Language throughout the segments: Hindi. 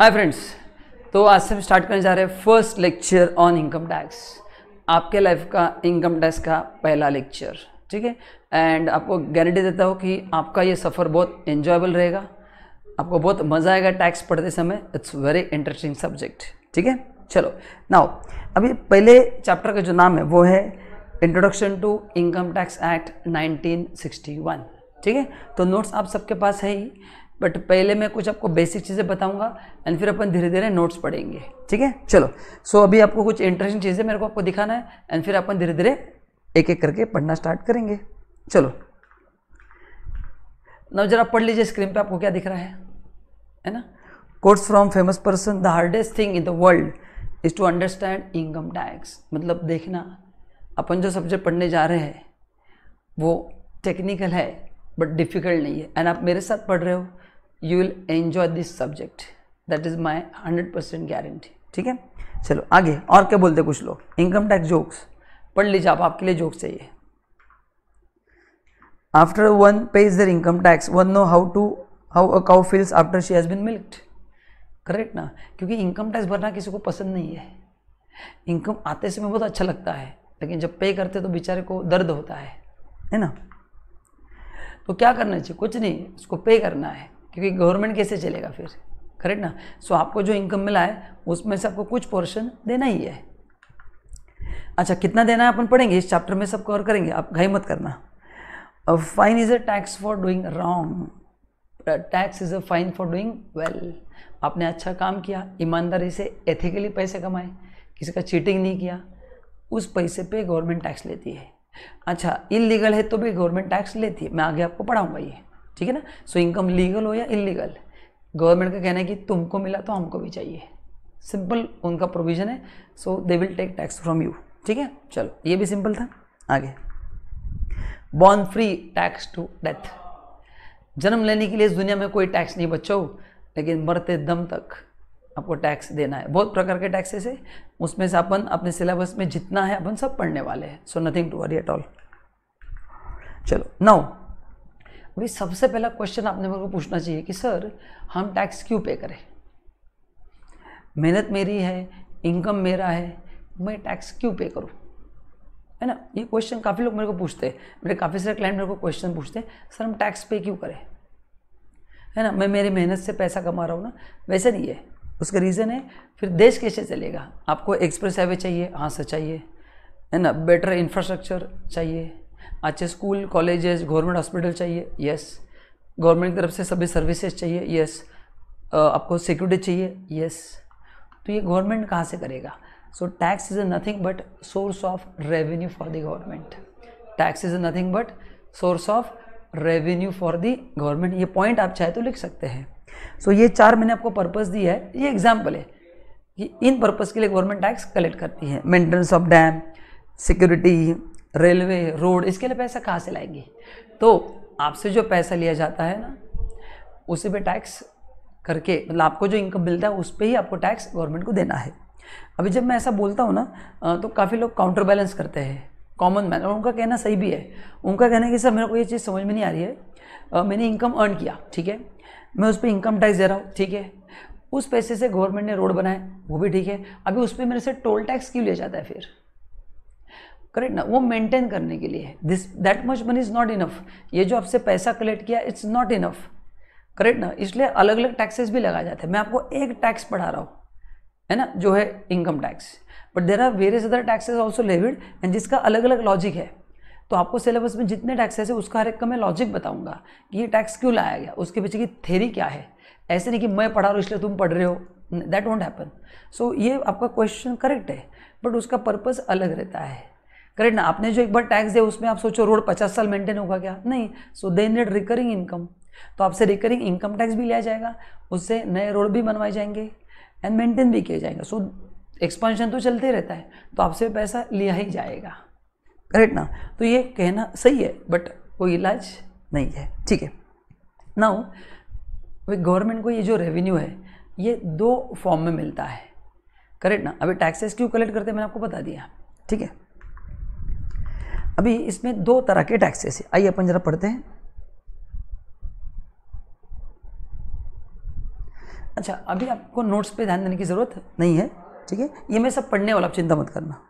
हाय फ्रेंड्स तो आज से हम स्टार्ट करने जा रहे हैं first lecture on income tax आपके लाइफ का इनकम टैक्स का पहला लेक्चर ठीक है एंड आपको गारंटी देता हूँ कि आपका ये सफ़र बहुत इन्जॉयबल रहेगा आपको बहुत मज़ा आएगा टैक्स पढ़ते समय इट्स वेरी इंटरेस्टिंग सब्जेक्ट ठीक है चलो नाउ अभी पहले चैप्टर का जो नाम है वो है introduction to income tax act 1961 ठीक है तो नोट्स आप सबके पास है ही बट पहले मैं कुछ आपको बेसिक चीज़ें बताऊंगा एंड फिर अपन धीरे धीरे नोट्स पढ़ेंगे ठीक है चलो सो so, अभी आपको कुछ इंटरेस्टिंग चीज़ें मेरे को आपको दिखाना है एंड फिर अपन धीरे धीरे एक एक करके पढ़ना स्टार्ट करेंगे चलो ना जरा पढ़ लीजिए स्क्रीन पे आपको क्या दिख रहा है है ना course from famous person the hardest thing in the world is to understand income tax मतलब देखना अपन जो सब्जेक्ट पढ़ने जा रहे हैं वो टेक्निकल है बट डिफ़िकल्ट नहीं है एंड आप मेरे साथ पढ़ रहे हो you will enjoy this subject that is my hundred percent guarantee ठीक है चलो आगे और क्या बोलते कुछ लोग इनकम टैक्स जोक्स पढ़ लीजिए आप आपके लिए जोक्स चाहिए after one pays their income tax one know how to how a cow feels after she has been milked correct ना क्योंकि इनकम टैक्स भरना किसी को पसंद नहीं है इनकम आते समय बहुत अच्छा लगता है लेकिन जब पे करते तो बेचारे को दर्द होता है है ना तो क्या करना चाहिए कुछ नहीं उसको पे करना है क्योंकि गवर्नमेंट कैसे चलेगा फिर करेक्ट ना सो so, आपको जो इनकम मिला है उसमें से आपको कुछ पोर्शन देना ही है अच्छा कितना देना है अपन पढ़ेंगे इस चैप्टर में सब कवर करेंगे आप घाई मत करना fine is a tax for doing wrong tax is a fine for doing well आपने अच्छा काम किया ईमानदारी से एथिकली पैसे कमाए किसी का चीटिंग नहीं किया उस पैसे पे गवर्नमेंट टैक्स लेती है अच्छा इलीगल है तो भी गवर्नमेंट टैक्स लेती है मैं आगे आपको पढ़ाऊँगा ये ठीक है ना सो इनकम लीगल हो या इलीगल गवर्नमेंट का कहना है कि तुमको मिला तो हमको भी चाहिए सिंपल उनका प्रोविजन है so they will take tax from you ठीक है चलो ये भी सिंपल था आगे born free tax to death जन्म लेने के लिए इस दुनिया में कोई टैक्स नहीं बच्चों लेकिन मरते दम तक आपको टैक्स देना है बहुत प्रकार के टैक्सेस है उसमें से अपन अपने सिलेबस में जितना है अपन सब पढ़ने वाले हैं so nothing to worry at all चलो नाउ भाई सबसे पहला क्वेश्चन आपने मेरे को पूछना चाहिए कि सर हम टैक्स क्यों पे करें मेहनत मेरी है इनकम मेरा है मैं टैक्स क्यों पे करूँ है ना ये क्वेश्चन काफ़ी लोग मेरे को पूछते हैं मेरे काफ़ी सारे क्लाइंट मेरे को क्वेश्चन पूछते हैं सर हम टैक्स पे क्यों करें है ना मैं मेरी मेहनत से पैसा कमा रहा हूँ ना वैसे नहीं है उसका रीज़न है फिर देश कैसे चलेगा आपको एक्सप्रेस हाईवे चाहिए हाँ सर चाहिए है ना बेटर इंफ्रास्ट्रक्चर चाहिए अच्छे स्कूल कॉलेजेस गवर्नमेंट हॉस्पिटल चाहिए यस गवर्नमेंट की तरफ से सभी सर्विसेज चाहिए यस आपको सिक्योरिटी चाहिए यस तो ये गवर्नमेंट कहाँ से करेगा so tax is a nothing but source of revenue for the government tax is a nothing but source of revenue for the government ये पॉइंट आप चाहे तो लिख सकते हैं सो so, ये चार मैंने आपको पर्पज़ दिया है ये एग्जाम्पल है कि इन पर्पज़ के लिए गवर्नमेंट टैक्स कलेक्ट करती है maintenance of dam security railway road इसके लिए पैसा कहाँ से लाएंगे तो आपसे जो पैसा लिया जाता है ना उसी पे टैक्स करके मतलब आपको जो इनकम मिलता है उस पर ही आपको टैक्स गवर्नमेंट को देना है अभी जब मैं ऐसा बोलता हूँ ना तो काफ़ी लोग काउंटर बैलेंस करते हैं कॉमन मैन और उनका कहना सही भी है उनका कहना है कि सर मेरे को ये चीज़ समझ में नहीं आ रही है मैंने इनकम अर्न किया ठीक है मैं उस पर इनकम टैक्स दे रहा हूँ ठीक है उस पैसे से गवर्नमेंट ने रोड बनाए वो भी ठीक है अभी उस पर मेरे से टोल टैक्स क्यों लिया जाता है फिर करेक्ट ना वो मेंटेन करने के लिए है this that much money is not enough ये जो आपसे पैसा कलेक्ट किया इट्स नॉट इनफ करेक्ट ना इसलिए अलग अलग टैक्सेस भी लगाए जाते हैं मैं आपको एक टैक्स पढ़ा रहा हूँ है ना जो है income tax but there are various other taxes also levied and जिसका अलग अलग लॉजिक है तो आपको सिलेबस में जितने टैक्सेस है उसका हर एक का मैं लॉजिक बताऊंगा कि ये टैक्स क्यों लाया गया उसके पीछे की थेरी क्या है ऐसे नहीं कि मैं पढ़ा रहा हूँ इसलिए तुम पढ़ रहे हो दैट वॉन्ट हैपन सो ये आपका क्वेश्चन करेक्ट है बट उसका पर्पज़ अलग रहता है करेक्ट ना आपने जो एक बार टैक्स दिया उसमें आप सोचो रोड पचास साल मेंटेन होगा क्या नहीं so the net recurring income तो आपसे रिकरिंग इनकम टैक्स भी लिया जाएगा उससे नए रोड भी बनवाए जाएंगे एंड मेंटेन भी किया जाएगा सो एक्सपांशन तो चलते रहता है तो आपसे पैसा लिया ही जाएगा करेक्ट ना तो ये कहना सही है बट कोई इलाज नहीं है ठीक है नाउ गवर्नमेंट को ये जो रेवेन्यू है ये दो फॉर्म में मिलता है करेक्ट ना अभी टैक्सेस क्यों कलेक्ट करते हैं मैंने आपको बता दिया ठीक है अभी इसमें दो तरह के टैक्सेस है आइए अपन जरा पढ़ते हैं अच्छा अभी आपको नोट्स पे ध्यान देने की ज़रूरत नहीं है ठीक है ये मैं सब पढ़ने वाला आप चिंता मत करना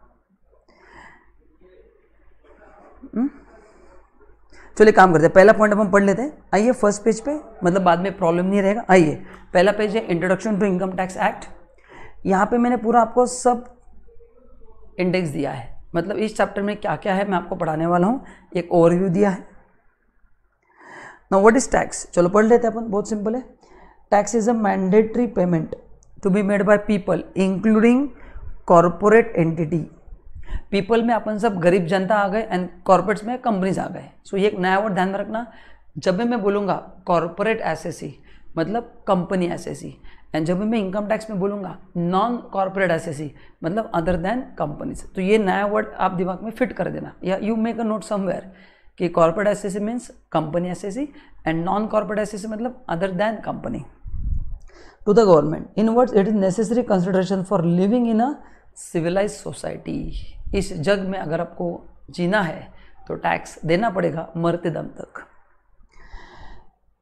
हम्म? चलिए काम करते हैं पहला पॉइंट हम पढ़ लेते हैं आइए फर्स्ट पेज पे मतलब बाद में प्रॉब्लम नहीं रहेगा आइए पहला पेज है introduction to income tax act यहाँ पे मैंने पूरा आपको सब इंडेक्स दिया है मतलब इस चैप्टर में क्या क्या है मैं आपको पढ़ाने वाला हूँ एक ओवरव्यू दिया है ना व्हाट इज टैक्स चलो पढ़ लेते हैं अपन बहुत सिंपल है tax is a mandatory payment to be made by people including corporate entity people में अपन सब गरीब जनता आ गए एंड कॉरपोरेट्स में कंपनीज आ गए सो so, ये एक नया वर्ड ध्यान में रखना जब भी मैं बोलूँगा कॉरपोरेट एस मतलब कंपनी एस एंड जब भी मैं इनकम टैक्स में बोलूंगा नॉन कॉरपोरेट एस मतलब अदर देन कंपनीज तो ये नया वर्ड आप दिमाग में फिट कर देना या you make a note somewhere कि corporate assessee means companies and non corporates मतलब other than company to the government in words it is necessary consideration for living in a civilise society इस जग में अगर आपको जीना है तो टैक्स देना पड़ेगा मरते दम तक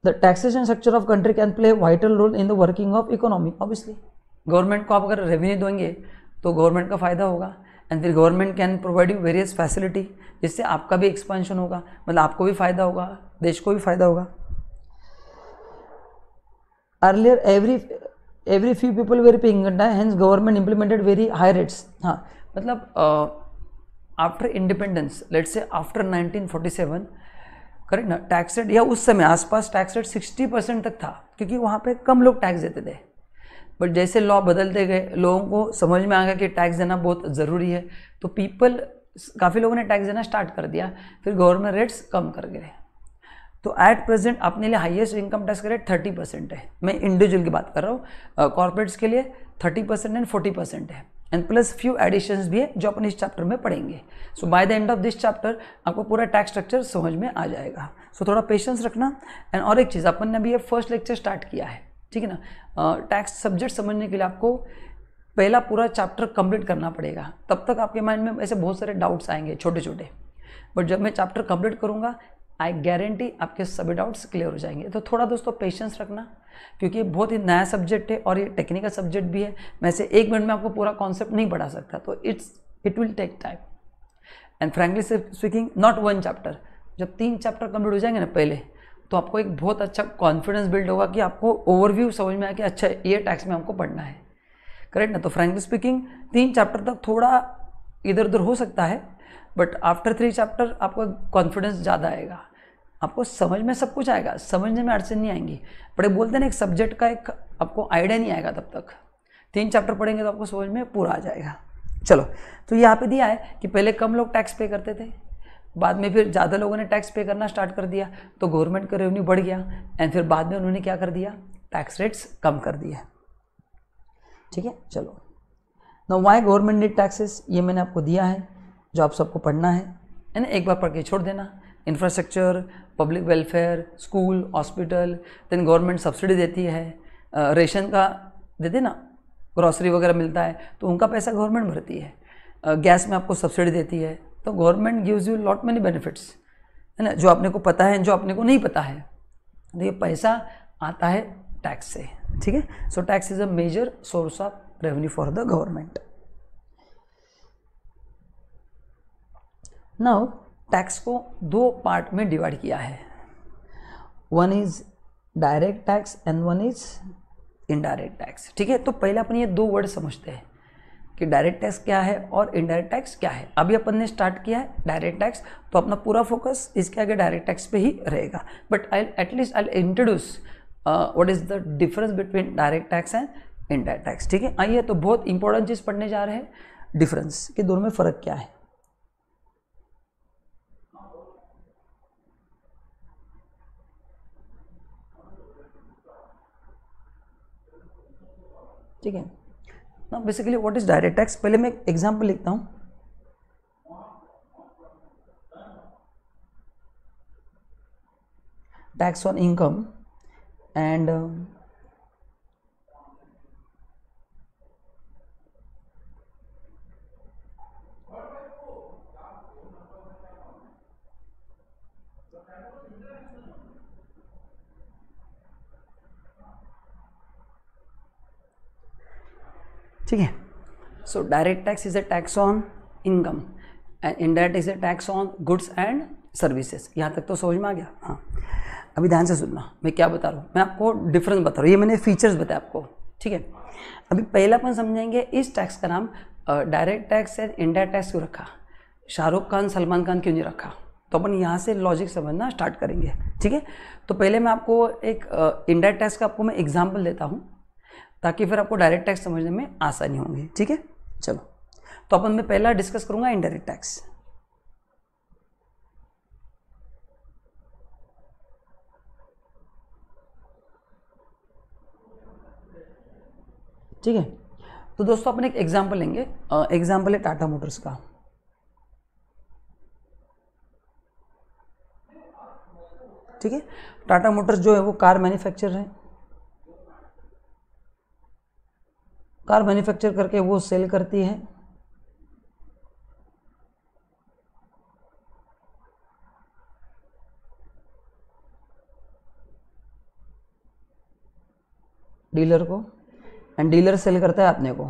the taxation structure of country can play vital role in the working of economy obviously government को आप अगर रेवेन्यू देंगे तो गवर्नमेंट का फ़ायदा होगा एंड फिर government can provide you various facility जिससे आपका भी एक्सपेंशन होगा मतलब आपको भी फ़ायदा होगा देश को भी फ़ायदा होगा earlier every every few people were paying hence government implemented very high rates हाँ मतलब after independence let's say after seven correct ना टैक्स रेट या उस समय आसपास टैक्स रेट सिक्सटी परसेंट तक था क्योंकि वहाँ पे कम लोग टैक्स देते थे बट जैसे लॉ बदलते गए लोगों को समझ में आ गया कि टैक्स देना बहुत ज़रूरी है तो पीपल काफ़ी लोगों ने टैक्स देना स्टार्ट कर दिया फिर गवर्नमेंट रेट्स कम कर गए तो एट प्रेजेंट अपने लिए हाइएस्ट इनकम टैक्स का रेट थर्टी परसेंट है मैं इंडिविजुअल की बात कर रहा हूँ कॉर्पोरेट्स के लिए thirty percent and forty percent है एंड प्लस फ्यू एडिशंस भी है जो अपन इस चैप्टर में पढ़ेंगे so by the end of this chapter आपको पूरा टैक्स स्ट्रक्चर समझ में आ जाएगा सो so, थोड़ा पेशेंस रखना एंड और एक चीज़ अपन ने अभी ये फर्स्ट लेक्चर स्टार्ट किया है ठीक है ना टैक्स सब्जेक्ट समझने के लिए आपको पहला पूरा चैप्टर कंप्लीट करना पड़ेगा तब तक आपके माइंड में ऐसे बहुत सारे डाउट्स आएंगे छोटे छोटे बट जब मैं चैप्टर कंप्लीट करूँगा आई गारंटी आपके सभी डाउट्स क्लियर हो जाएंगे तो थोड़ा दोस्तों पेशेंस रखना क्योंकि ये बहुत ही नया सब्जेक्ट है और ये टेक्निकल सब्जेक्ट भी है मैं से एक मिनट में आपको पूरा कॉन्सेप्ट नहीं पढ़ा सकता तो it's it will take time and frankly speaking not one chapter जब तीन चैप्टर कंप्लीट हो जाएंगे ना पहले तो आपको एक बहुत अच्छा कॉन्फिडेंस बिल्ड होगा कि आपको ओवरव्यू समझ में आया कि अच्छा ये टैक्स में हमको पढ़ना है करेक्ट ना तो फ्रेंकली स्पीकिंग तीन चैप्टर तक थोड़ा इधर उधर हो सकता है बट आफ्टर थ्री चैप्टर आपका कॉन्फिडेंस ज़्यादा आएगा आपको समझ में सब कुछ आएगा समझने में अड़चन नहीं आएंगी बड़े बोलते ना एक सब्जेक्ट का एक आपको आइडिया नहीं आएगा तब तक तीन चैप्टर पढ़ेंगे तो आपको समझ में पूरा आ जाएगा चलो तो यहाँ पे दिया है कि पहले कम लोग टैक्स पे करते थे बाद में फिर ज़्यादा लोगों ने टैक्स पे करना स्टार्ट कर दिया तो गवर्नमेंट का रेवेन्यू बढ़ गया एंड फिर बाद में उन्होंने क्या कर दिया टैक्स रेट्स कम कर दिया ठीक है चलो ना वाई गवर्नमेंट ने टैक्सेस ये मैंने आपको दिया है जो आप सबको पढ़ना है है ना एक बार पढ़ के छोड़ देना infrastructure public welfare school hospital then government subsidy देती है रेशन का देते ना ग्रॉसरी वगैरह मिलता है तो उनका पैसा गवर्नमेंट भरती है गैस में आपको सब्सिडी देती है तो government gives you lot many benefits है ना जो अपने को पता है जो अपने को नहीं पता है तो ये पैसा आता है टैक्स से ठीक है so tax is a major source of revenue for the government now tax को दो पार्ट में डिवाइड किया है one is direct tax and one is indirect tax ठीक है तो पहले अपन ये दो वर्ड समझते हैं कि डायरेक्ट टैक्स क्या है और इनडायरेक्ट टैक्स क्या है अभी अपन ने स्टार्ट किया है डायरेक्ट टैक्स तो अपना पूरा फोकस इसके आगे डायरेक्ट टैक्स पे ही रहेगा but I at least I introduce what is the difference between direct tax and indirect tax ठीक है आइए तो बहुत इंपॉर्टेंट चीज़ पढ़ने जा रहे हैं डिफरेंस कि दोनों में फ़र्क क्या है ठीक है ना basically what is direct tax पहले मैं एग्जाम्पल लिखता हूँ टैक्स ऑन इनकम एंड ठीक है so direct tax is a tax on income and indirect is a tax on goods and services यहाँ तक तो समझ में आ गया हाँ अभी ध्यान से सुनना मैं क्या बता रहा हूँ मैं आपको डिफरेंस बता रहा हूँ ये मैंने फीचर्स बताए आपको ठीक है अभी पहला अपन समझेंगे इस टैक्स का नाम direct tax and indirect tax क्यों रखा शाहरुख खान सलमान खान क्यों नहीं रखा तो अपन यहाँ से लॉजिक समझना स्टार्ट करेंगे ठीक है तो पहले मैं आपको एक इनडायरेक्ट टैक्स का आपको मैं एग्जाम्पल देता हूँ ताकि फिर आपको डायरेक्ट टैक्स समझने में आसानी होंगे ठीक है चलो तो अपन मैं पहला डिस्कस करूंगा इनडायरेक्ट टैक्स ठीक है तो दोस्तों अपन एक एग्जाम्पल लेंगे एग्जाम्पल है टाटा मोटर्स का ठीक है टाटा मोटर्स जो है वो कार मैन्युफैक्चर है कार मैन्युफैक्चर करके वो सेल करती है डीलर को एंड डीलर सेल करता है अपने को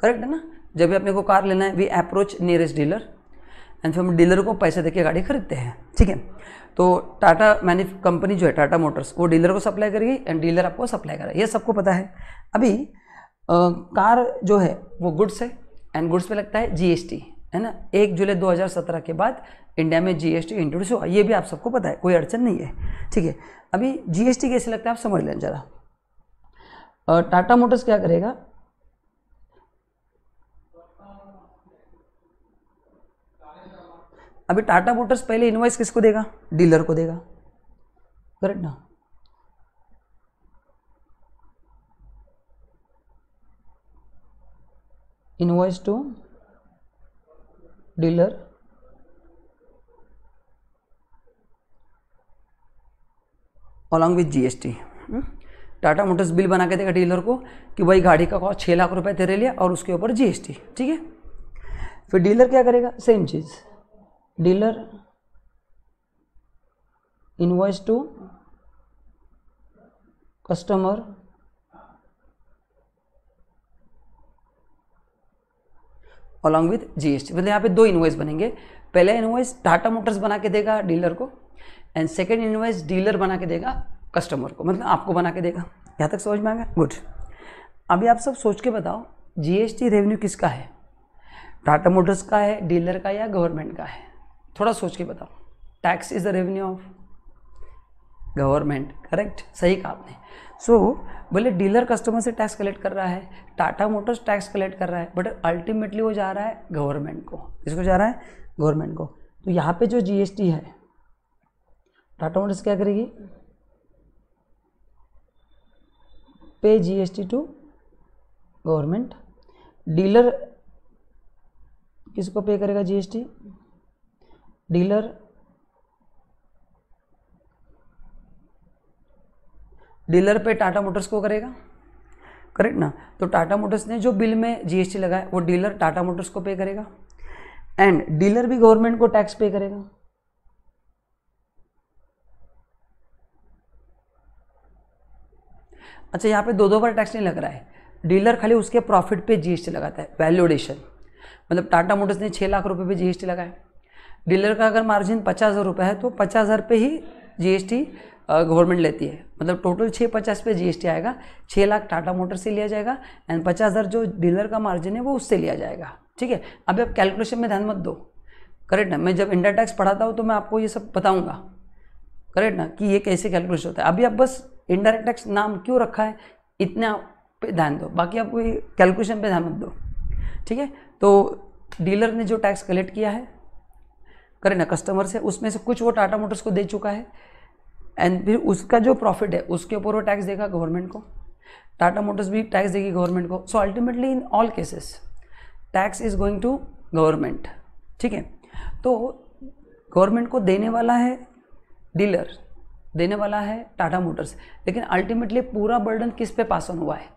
करेक्ट है ना जब भी अपने को कार लेना है we approach nearest dealer and फिर हम डीलर को पैसे देके गाड़ी खरीदते हैं ठीक है तो टाटा मैनी कंपनी जो है टाटा मोटर्स वो डीलर को सप्लाई करेगी एंड डीलर आपको सप्लाई करेगा ये सबको पता है अभी आ, कार जो है वो गुड्स है एंड गुड्स पे लगता है जीएसटी है ना एक जुलाई 2017 के बाद इंडिया में जीएसटी इंट्रोड्यूस हुआ ये भी आप सबको पता है कोई अड़चन नहीं है ठीक है अभी जीएसटी कैसे लगता है आप समझ लें ज़रा टाटा मोटर्स क्या करेगा अभी टाटा मोटर्स पहले इन्वाइस किसको देगा डीलर को देगा करेक्ट ना invoice to dealer along with GST Tata motors bill बना के देगा डीलर को कि भाई गाड़ी का कॉस्ट छः लाख रुपए तेरे लिए और उसके ऊपर जीएसटी ठीक है फिर डीलर क्या करेगा सेम चीज़ dealer invoice to customer along with GST मतलब यहाँ पे दो इन्वाइस बनेंगे पहला इन्वाइस टाटा मोटर्स बना के देगा डीलर को एंड सेकेंड इन्वाइस डीलर बना के देगा कस्टमर को मतलब आपको बना के देगा यहाँ तक समझ में आएगा गुड अभी आप सब सोच के बताओ जीएसटी रेवेन्यू किसका है टाटा मोटर्स का है डीलर का या गवर्नमेंट का है थोड़ा सोच के बताओ tax is the revenue of government correct सही कहा आपने सो so, बोले डीलर कस्टमर से टैक्स कलेक्ट कर रहा है टाटा मोटर्स टैक्स कलेक्ट कर रहा है बट अल्टीमेटली वो जा रहा है गवर्नमेंट को किसको जा रहा है गवर्नमेंट को तो यहाँ पे जो जीएसटी है टाटा मोटर्स क्या करेगी पे जीएसटी टू गवर्नमेंट डीलर किसको पे करेगा जीएसटी डीलर डीलर पे टाटा मोटर्स को करेगा करेक्ट ना तो टाटा मोटर्स ने जो बिल में जीएसटी लगाया वो डीलर टाटा मोटर्स को पे करेगा एंड डीलर भी गवर्नमेंट को टैक्स पे करेगा अच्छा यहाँ पे दो दो बार टैक्स नहीं लग रहा है डीलर खाली उसके प्रॉफिट पे जीएसटी लगाता है वैल्यूडेशन मतलब टाटा मोटर्स ने छः लाख रुपए पे जीएसटी लगाया डीलर का अगर मार्जिन पचास हज़ार रुपये है तो पचास हज़ार पे ही जीएसटी गवर्नमेंट लेती है मतलब टोटल छः पचास पे जीएसटी आएगा छः लाख टाटा मोटर से लिया जाएगा एंड पचास हज़ार जो डीलर का मार्जिन है वो उससे लिया जाएगा ठीक है अभी आप कैलकुलेशन में ध्यान मत दो करेक्ट ना मैं जब इंडिया टैक्स पढ़ाता हूँ तो मैं आपको ये सब बताऊँगा करेक्ट ना कि ये कैसे कैलकुलेशन होता है अभी आप बस इंडायरेक्ट टैक्स नाम क्यों रखा है इतना पे ध्यान दो बाकी आप कोई कैलकुलेशन पे ध्यान मत दो ठीक है तो डीलर ने जो टैक्स कलेक्ट किया है करें ना कस्टमर्स है उसमें से कुछ वो टाटा मोटर्स को दे चुका है एंड फिर उसका जो प्रॉफिट है उसके ऊपर वो टैक्स देगा गवर्नमेंट को टाटा मोटर्स भी टैक्स देगी गवर्नमेंट को so ultimately in all cases tax is going to government ठीक है तो गवर्नमेंट को देने वाला है डीलर देने वाला है टाटा मोटर्स लेकिन अल्टीमेटली पूरा बर्डन किस पे पास ऑन हुआ है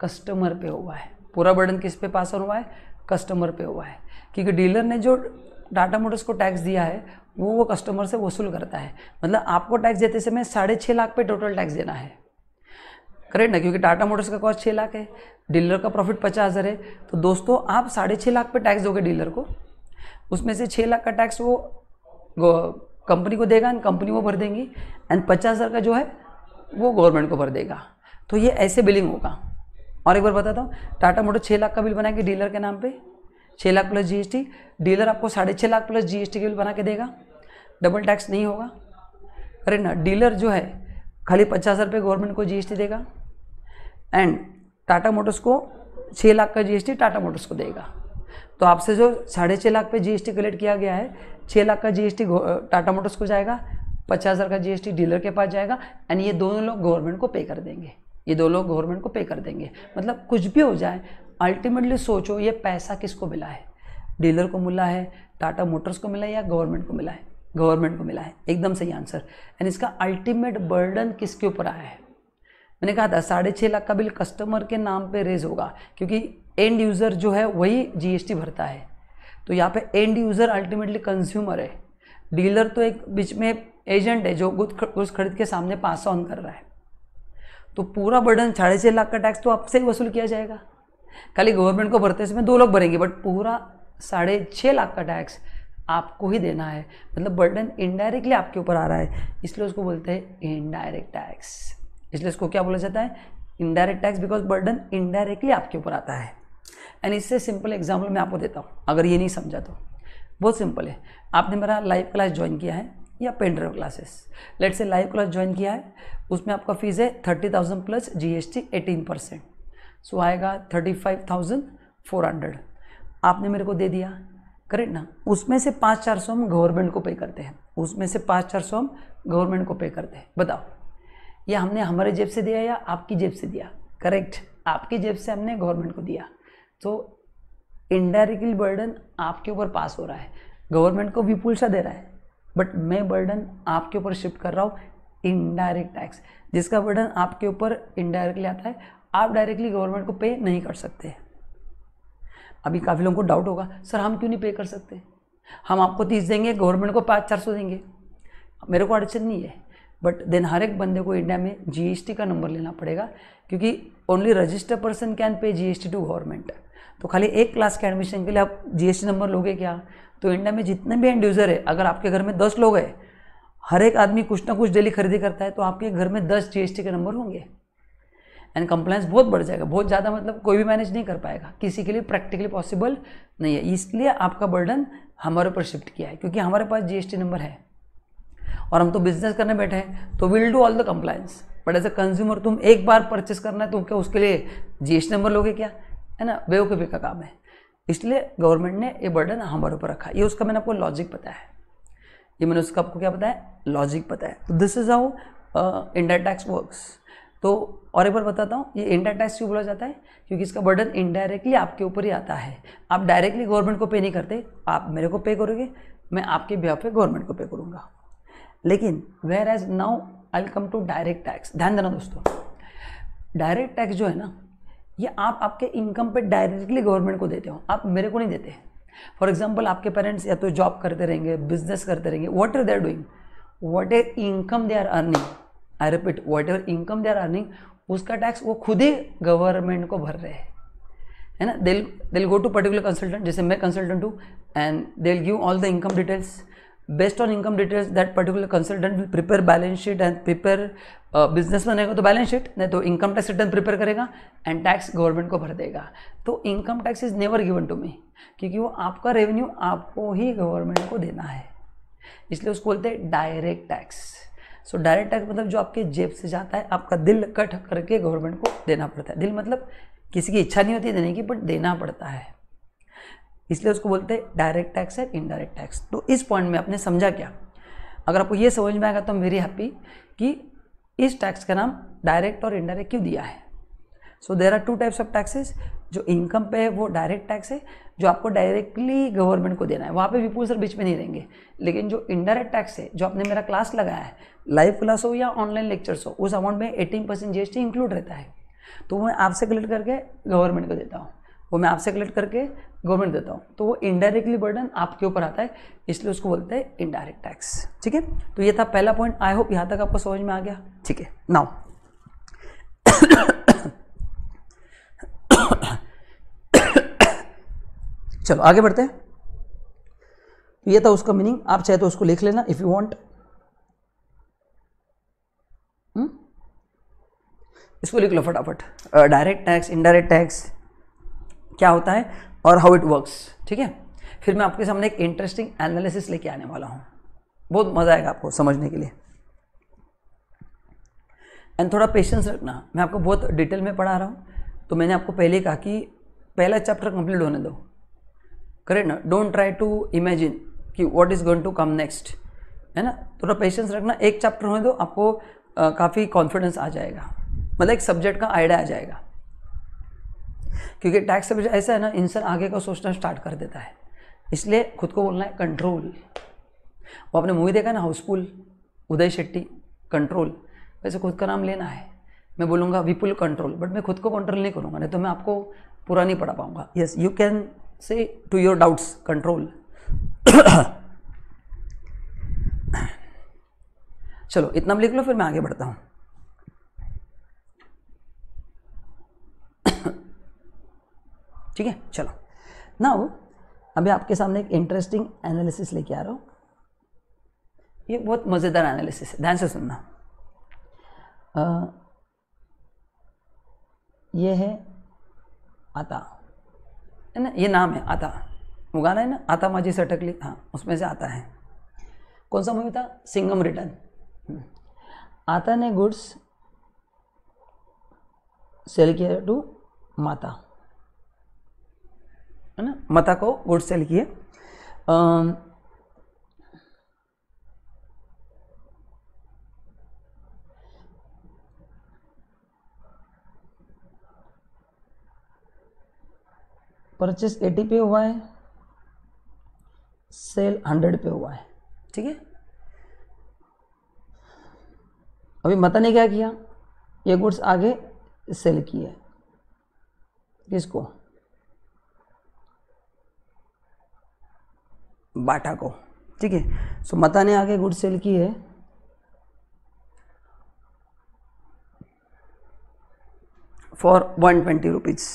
कस्टमर पे हुआ है पूरा बर्डन किस पे पास ऑन हुआ है कस्टमर पे हुआ है क्योंकि डीलर ने जो टाटा मोटर्स को टैक्स दिया है वो वो कस्टमर से वसूल करता है मतलब आपको टैक्स देते समय साढ़े छः लाख पे टोटल टैक्स देना है करेक्ट ना क्योंकि टाटा मोटर्स का कॉस्ट छः लाख है डीलर का प्रॉफिट पचास हज़ार है तो दोस्तों आप साढ़े छः लाख पे टैक्स दोगे डीलर को उसमें से छः लाख का टैक्स वो कंपनी को देगा एंड कंपनी वो भर देंगी एंड पचास हज़ार का जो है वो गवर्नमेंट को भर देगा तो ये ऐसे बिलिंग होगा और एक बार बताता हूँ टाटा मोटर छः लाख का बिल बनाएंगे डीलर के नाम पर छः लाख प्लस जीएसटी डीलर आपको साढ़े छः लाख प्लस जीएसटी के बिल बना के देगा डबल टैक्स नहीं होगा अरे ना डीलर जो है खाली पचास हज़ार रुपये गवर्नमेंट को जीएसटी देगा एंड टाटा मोटर्स को छः लाख का जीएसटी टाटा मोटर्स को देगा तो आपसे जो साढ़े छः लाख पे जीएसटी कलेक्ट किया गया है छः लाख का जीएसटी टाटा मोटर्स को जाएगा पचास हज़ार का जीएसटी डीलर के पास जाएगा एंड ये दोनों लोग गवर्नमेंट को पे कर देंगे ये दो लोग गवर्नमेंट को पे कर देंगे मतलब कुछ भी हो जाए अल्टीमेटली सोचो ये पैसा किसको मिला है डीलर को मिला है टाटा मोटर्स को मिला है या गवर्नमेंट को मिला है गवर्नमेंट को मिला है एकदम सही आंसर एंड इसका अल्टीमेट बर्डन किसके ऊपर आया है मैंने कहा था साढ़े छः लाख का बिल कस्टमर के नाम पे रेज होगा क्योंकि एंड यूज़र जो है वही जीएसटी भरता है तो यहाँ पे एंड यूज़र अल्टीमेटली कंज्यूमर है डीलर तो एक बीच में एजेंट है जो गुड्स खरीद के सामने पास ऑन कर रहा है तो पूरा बर्डन साढ़े छः लाख का टैक्स तो आपसे ही वसूल किया जाएगा खाली गवर्नमेंट को भरते समय दो लोग भरेंगे बट पूरा साढ़े छः लाख का टैक्स आपको ही देना है मतलब बर्डन इनडायरेक्टली आपके ऊपर आ रहा है इसलिए उसको बोलते हैं इनडायरेक्ट टैक्स इसलिए उसको क्या बोला जाता है indirect tax because burden indirectly आपके ऊपर आता है एंड इससे सिंपल एग्जाम्पल मैं आपको देता हूँ अगर ये नहीं समझा तो बहुत सिंपल है आपने मेरा लाइव क्लास ज्वाइन किया है या pen drive classes let's say live class join किया है उसमें आपका फीस है thirty thousand plus G S T eighteen percent so आएगा thirty five thousand four hundred आपने मेरे को दे दिया करेक्ट ना उसमें से पाँच चार सौ हम गवर्नमेंट को पे करते हैं उसमें से पाँच चार सौ हम गवर्नमेंट को पे करते हैं बताओ ये हमने हमारे जेब से दिया या आपकी जेब से दिया करेक्ट आपकी जेब से हमने गवर्नमेंट को दिया तो इनडायरेक्टली बर्डन आपके ऊपर पास हो रहा है गवर्नमेंट को विपुल सा दे रहा है बट मैं बर्डन आपके ऊपर शिफ्ट कर रहा हूँ इनडायरेक्ट टैक्स जिसका बर्डन आपके ऊपर इनडायरेक्टली आता है आप डायरेक्टली गवर्नमेंट को पे नहीं कर सकते अभी काफ़ी लोगों को डाउट होगा सर हम क्यों नहीं पे कर सकते हम आपको तीस देंगे गवर्नमेंट को पाँच चार सौ देंगे मेरे को अड़चन नहीं है बट देन हर एक बंदे को इंडिया में जीएसटी का नंबर लेना पड़ेगा क्योंकि only register person can pay GST to government तो खाली एक क्लास के एडमिशन के लिए आप जीएसटी नंबर लोगे क्या तो इंडिया में जितने भी एंड यूज़र है अगर आपके घर में दस लोग हैं हर एक आदमी कुछ ना कुछ डेली खरीदी करता है तो आपके घर में दस जीएसटी के नंबर होंगे एंड कंप्लायंस बहुत बढ़ जाएगा बहुत ज़्यादा मतलब कोई भी मैनेज नहीं कर पाएगा किसी के लिए प्रैक्टिकली पॉसिबल नहीं है इसलिए आपका बर्डन हमारे ऊपर शिफ्ट किया है क्योंकि हमारे पास जीएसटी नंबर है और हम तो बिजनेस करने बैठे हैं तो will do all the compliance but as a consumer तुम एक बार परचेस करना है तुम तो क्या उसके लिए जीएसटी नंबर लोगे क्या है ना बेवकूफ़ी का काम है इसलिए गवर्नमेंट ने ये बर्डन हमारे ऊपर रखा ये उसका मैंने आपको लॉजिक बताया है ये मैंने उसका आपको क्या बताया लॉजिक बताया तो this is how India tax works तो और एक बार बताता हूँ ये टैक्स क्यों बोला जाता है क्योंकि इसका बर्डन इनडायरेक्टली आपके ऊपर ही आता है आप डायरेक्टली गवर्नमेंट को पे नहीं करते आप मेरे को पे करोगे मैं आपके ब्याह पे गवर्नमेंट को पे करूँगा लेकिन whereas now I come to direct tax ध्यान देना दोस्तों डायरेक्ट टैक्स जो है ना ये आप आपके इनकम पे डायरेक्टली गवर्नमेंट को देते हो आप मेरे को नहीं देते फॉर एग्जाम्पल आपके पेरेंट्स या तो जॉब करते रहेंगे बिजनेस करते रहेंगे what are they doing whatever income they are earning I repeat whatever income they are earning उसका टैक्स वो खुद ही गवर्नमेंट को भर रहे हैं है ना दिल दिल गो टू पर्टिकुलर कंसल्टेंट जैसे मैं कंसल्टेंट हूँ and they will give all the income details based on income details that particular consultant will prepare balance sheet and prepare business बनेगा तो बैलेंस शीट नहीं तो इनकम टैक्स रिटर्न प्रिपेयर करेगा एंड टैक्स गवर्नमेंट को भर देगा तो income tax is never given to me क्योंकि वो आपका रेवेन्यू आपको ही गवर्नमेंट को देना है इसलिए उसको बोलते हैं direct tax so direct tax मतलब जो आपके जेब से जाता है आपका दिल कट करके गवर्नमेंट को देना पड़ता है दिल मतलब किसी की इच्छा नहीं होती देने की बट देना पड़ता है इसलिए उसको बोलते हैं डायरेक्ट टैक्स है इनडायरेक्ट टैक्स तो इस पॉइंट में आपने समझा क्या अगर आपको ये समझ में आएगा तो वेरी हैप्पी कि इस टैक्स का नाम डायरेक्ट और इनडायरेक्ट क्यों दिया है so there are two types of taxes जो इनकम पे है वो डायरेक्ट टैक्स है जो आपको डायरेक्टली गवर्नमेंट को देना है वहाँ पे विपुल सर बीच में नहीं रहेंगे लेकिन जो इनडायरेक्ट टैक्स है जो आपने मेरा क्लास लगाया है लाइव क्लास हो या ऑनलाइन लेक्चर्स हो उस अमाउंट में eighteen percent G S T include रहता है तो मैं आपसे कलेक्ट करके गवर्नमेंट को देता हूँ वो मैं आपसे कलेक्ट करके गवर्नमेंट देता हूँ तो वो इनडायरेक्टली बर्डन आपके ऊपर आता है इसलिए उसको बोलते हैं इनडायरेक्ट टैक्स ठीक है तो ये था पहला पॉइंट आई होप यहाँ तक आपको समझ में आ गया ठीक है नाउ चलो आगे बढ़ते हैं तो ये था उसका मीनिंग आप चाहे तो उसको लिख लेना इफ़ यू वांट इसको लिख लो फटाफट डायरेक्ट टैक्स इनडायरेक्ट टैक्स क्या होता है और हाउ इट वर्क्स ठीक है फिर मैं आपके सामने एक इंटरेस्टिंग एनालिसिस लेके आने वाला हूं बहुत मज़ा आएगा आपको समझने के लिए एंड थोड़ा पेशेंस रखना मैं आपको बहुत डिटेल में पढ़ा रहा हूँ तो मैंने आपको पहले कहा कि पहला चैप्टर कंप्लीट होने दो करेक्ट ना डोंट ट्राई टू इमेजिन कि what is going to come next है ना थोड़ा पेशेंस रखना एक चैप्टर होने दो आपको काफ़ी कॉन्फिडेंस आ जाएगा मतलब एक सब्जेक्ट का आइडिया आ जाएगा क्योंकि टैक्स सब्जेक्ट ऐसा है ना इंसान आगे का सोचना स्टार्ट कर देता है इसलिए खुद को बोलना है कंट्रोल वो आपने मूवी देखा ना हाउसफुल उदय शेट्टी कंट्रोल वैसे खुद का नाम लेना है मैं बोलूँगा विपुल कंट्रोल बट मैं खुद को कंट्रोल नहीं करूँगा नहीं तो मैं आपको पूरा नहीं पढ़ा पाऊँगा yes you can say to your doubts control चलो इतना लिख लो फिर मैं आगे बढ़ता हूँ ठीक है चलो नाउ अभी आपके सामने एक इंटरेस्टिंग एनालिसिस लेके आ रहा हूँ ये बहुत मज़ेदार एनालिसिस है ध्यान से सुनना ये है आता है ना ये नाम है आता वो गाना है ना आता से अटकली हाँ उसमें से आता है कौन सा मूवी था सिंगम रिटर्न आता ने गुड्स सेल किया टू माता है ना माता को गुड्स सेल किए परचेस एटी पे हुआ है सेल हंड्रेड पे हुआ है ठीक है अभी मता ने क्या किया ये गुड्स आगे सेल किए किसको बाटा को ठीक है सो मता ने आगे गुड्स सेल की है फॉर वन ट्वेंटी रुपीज़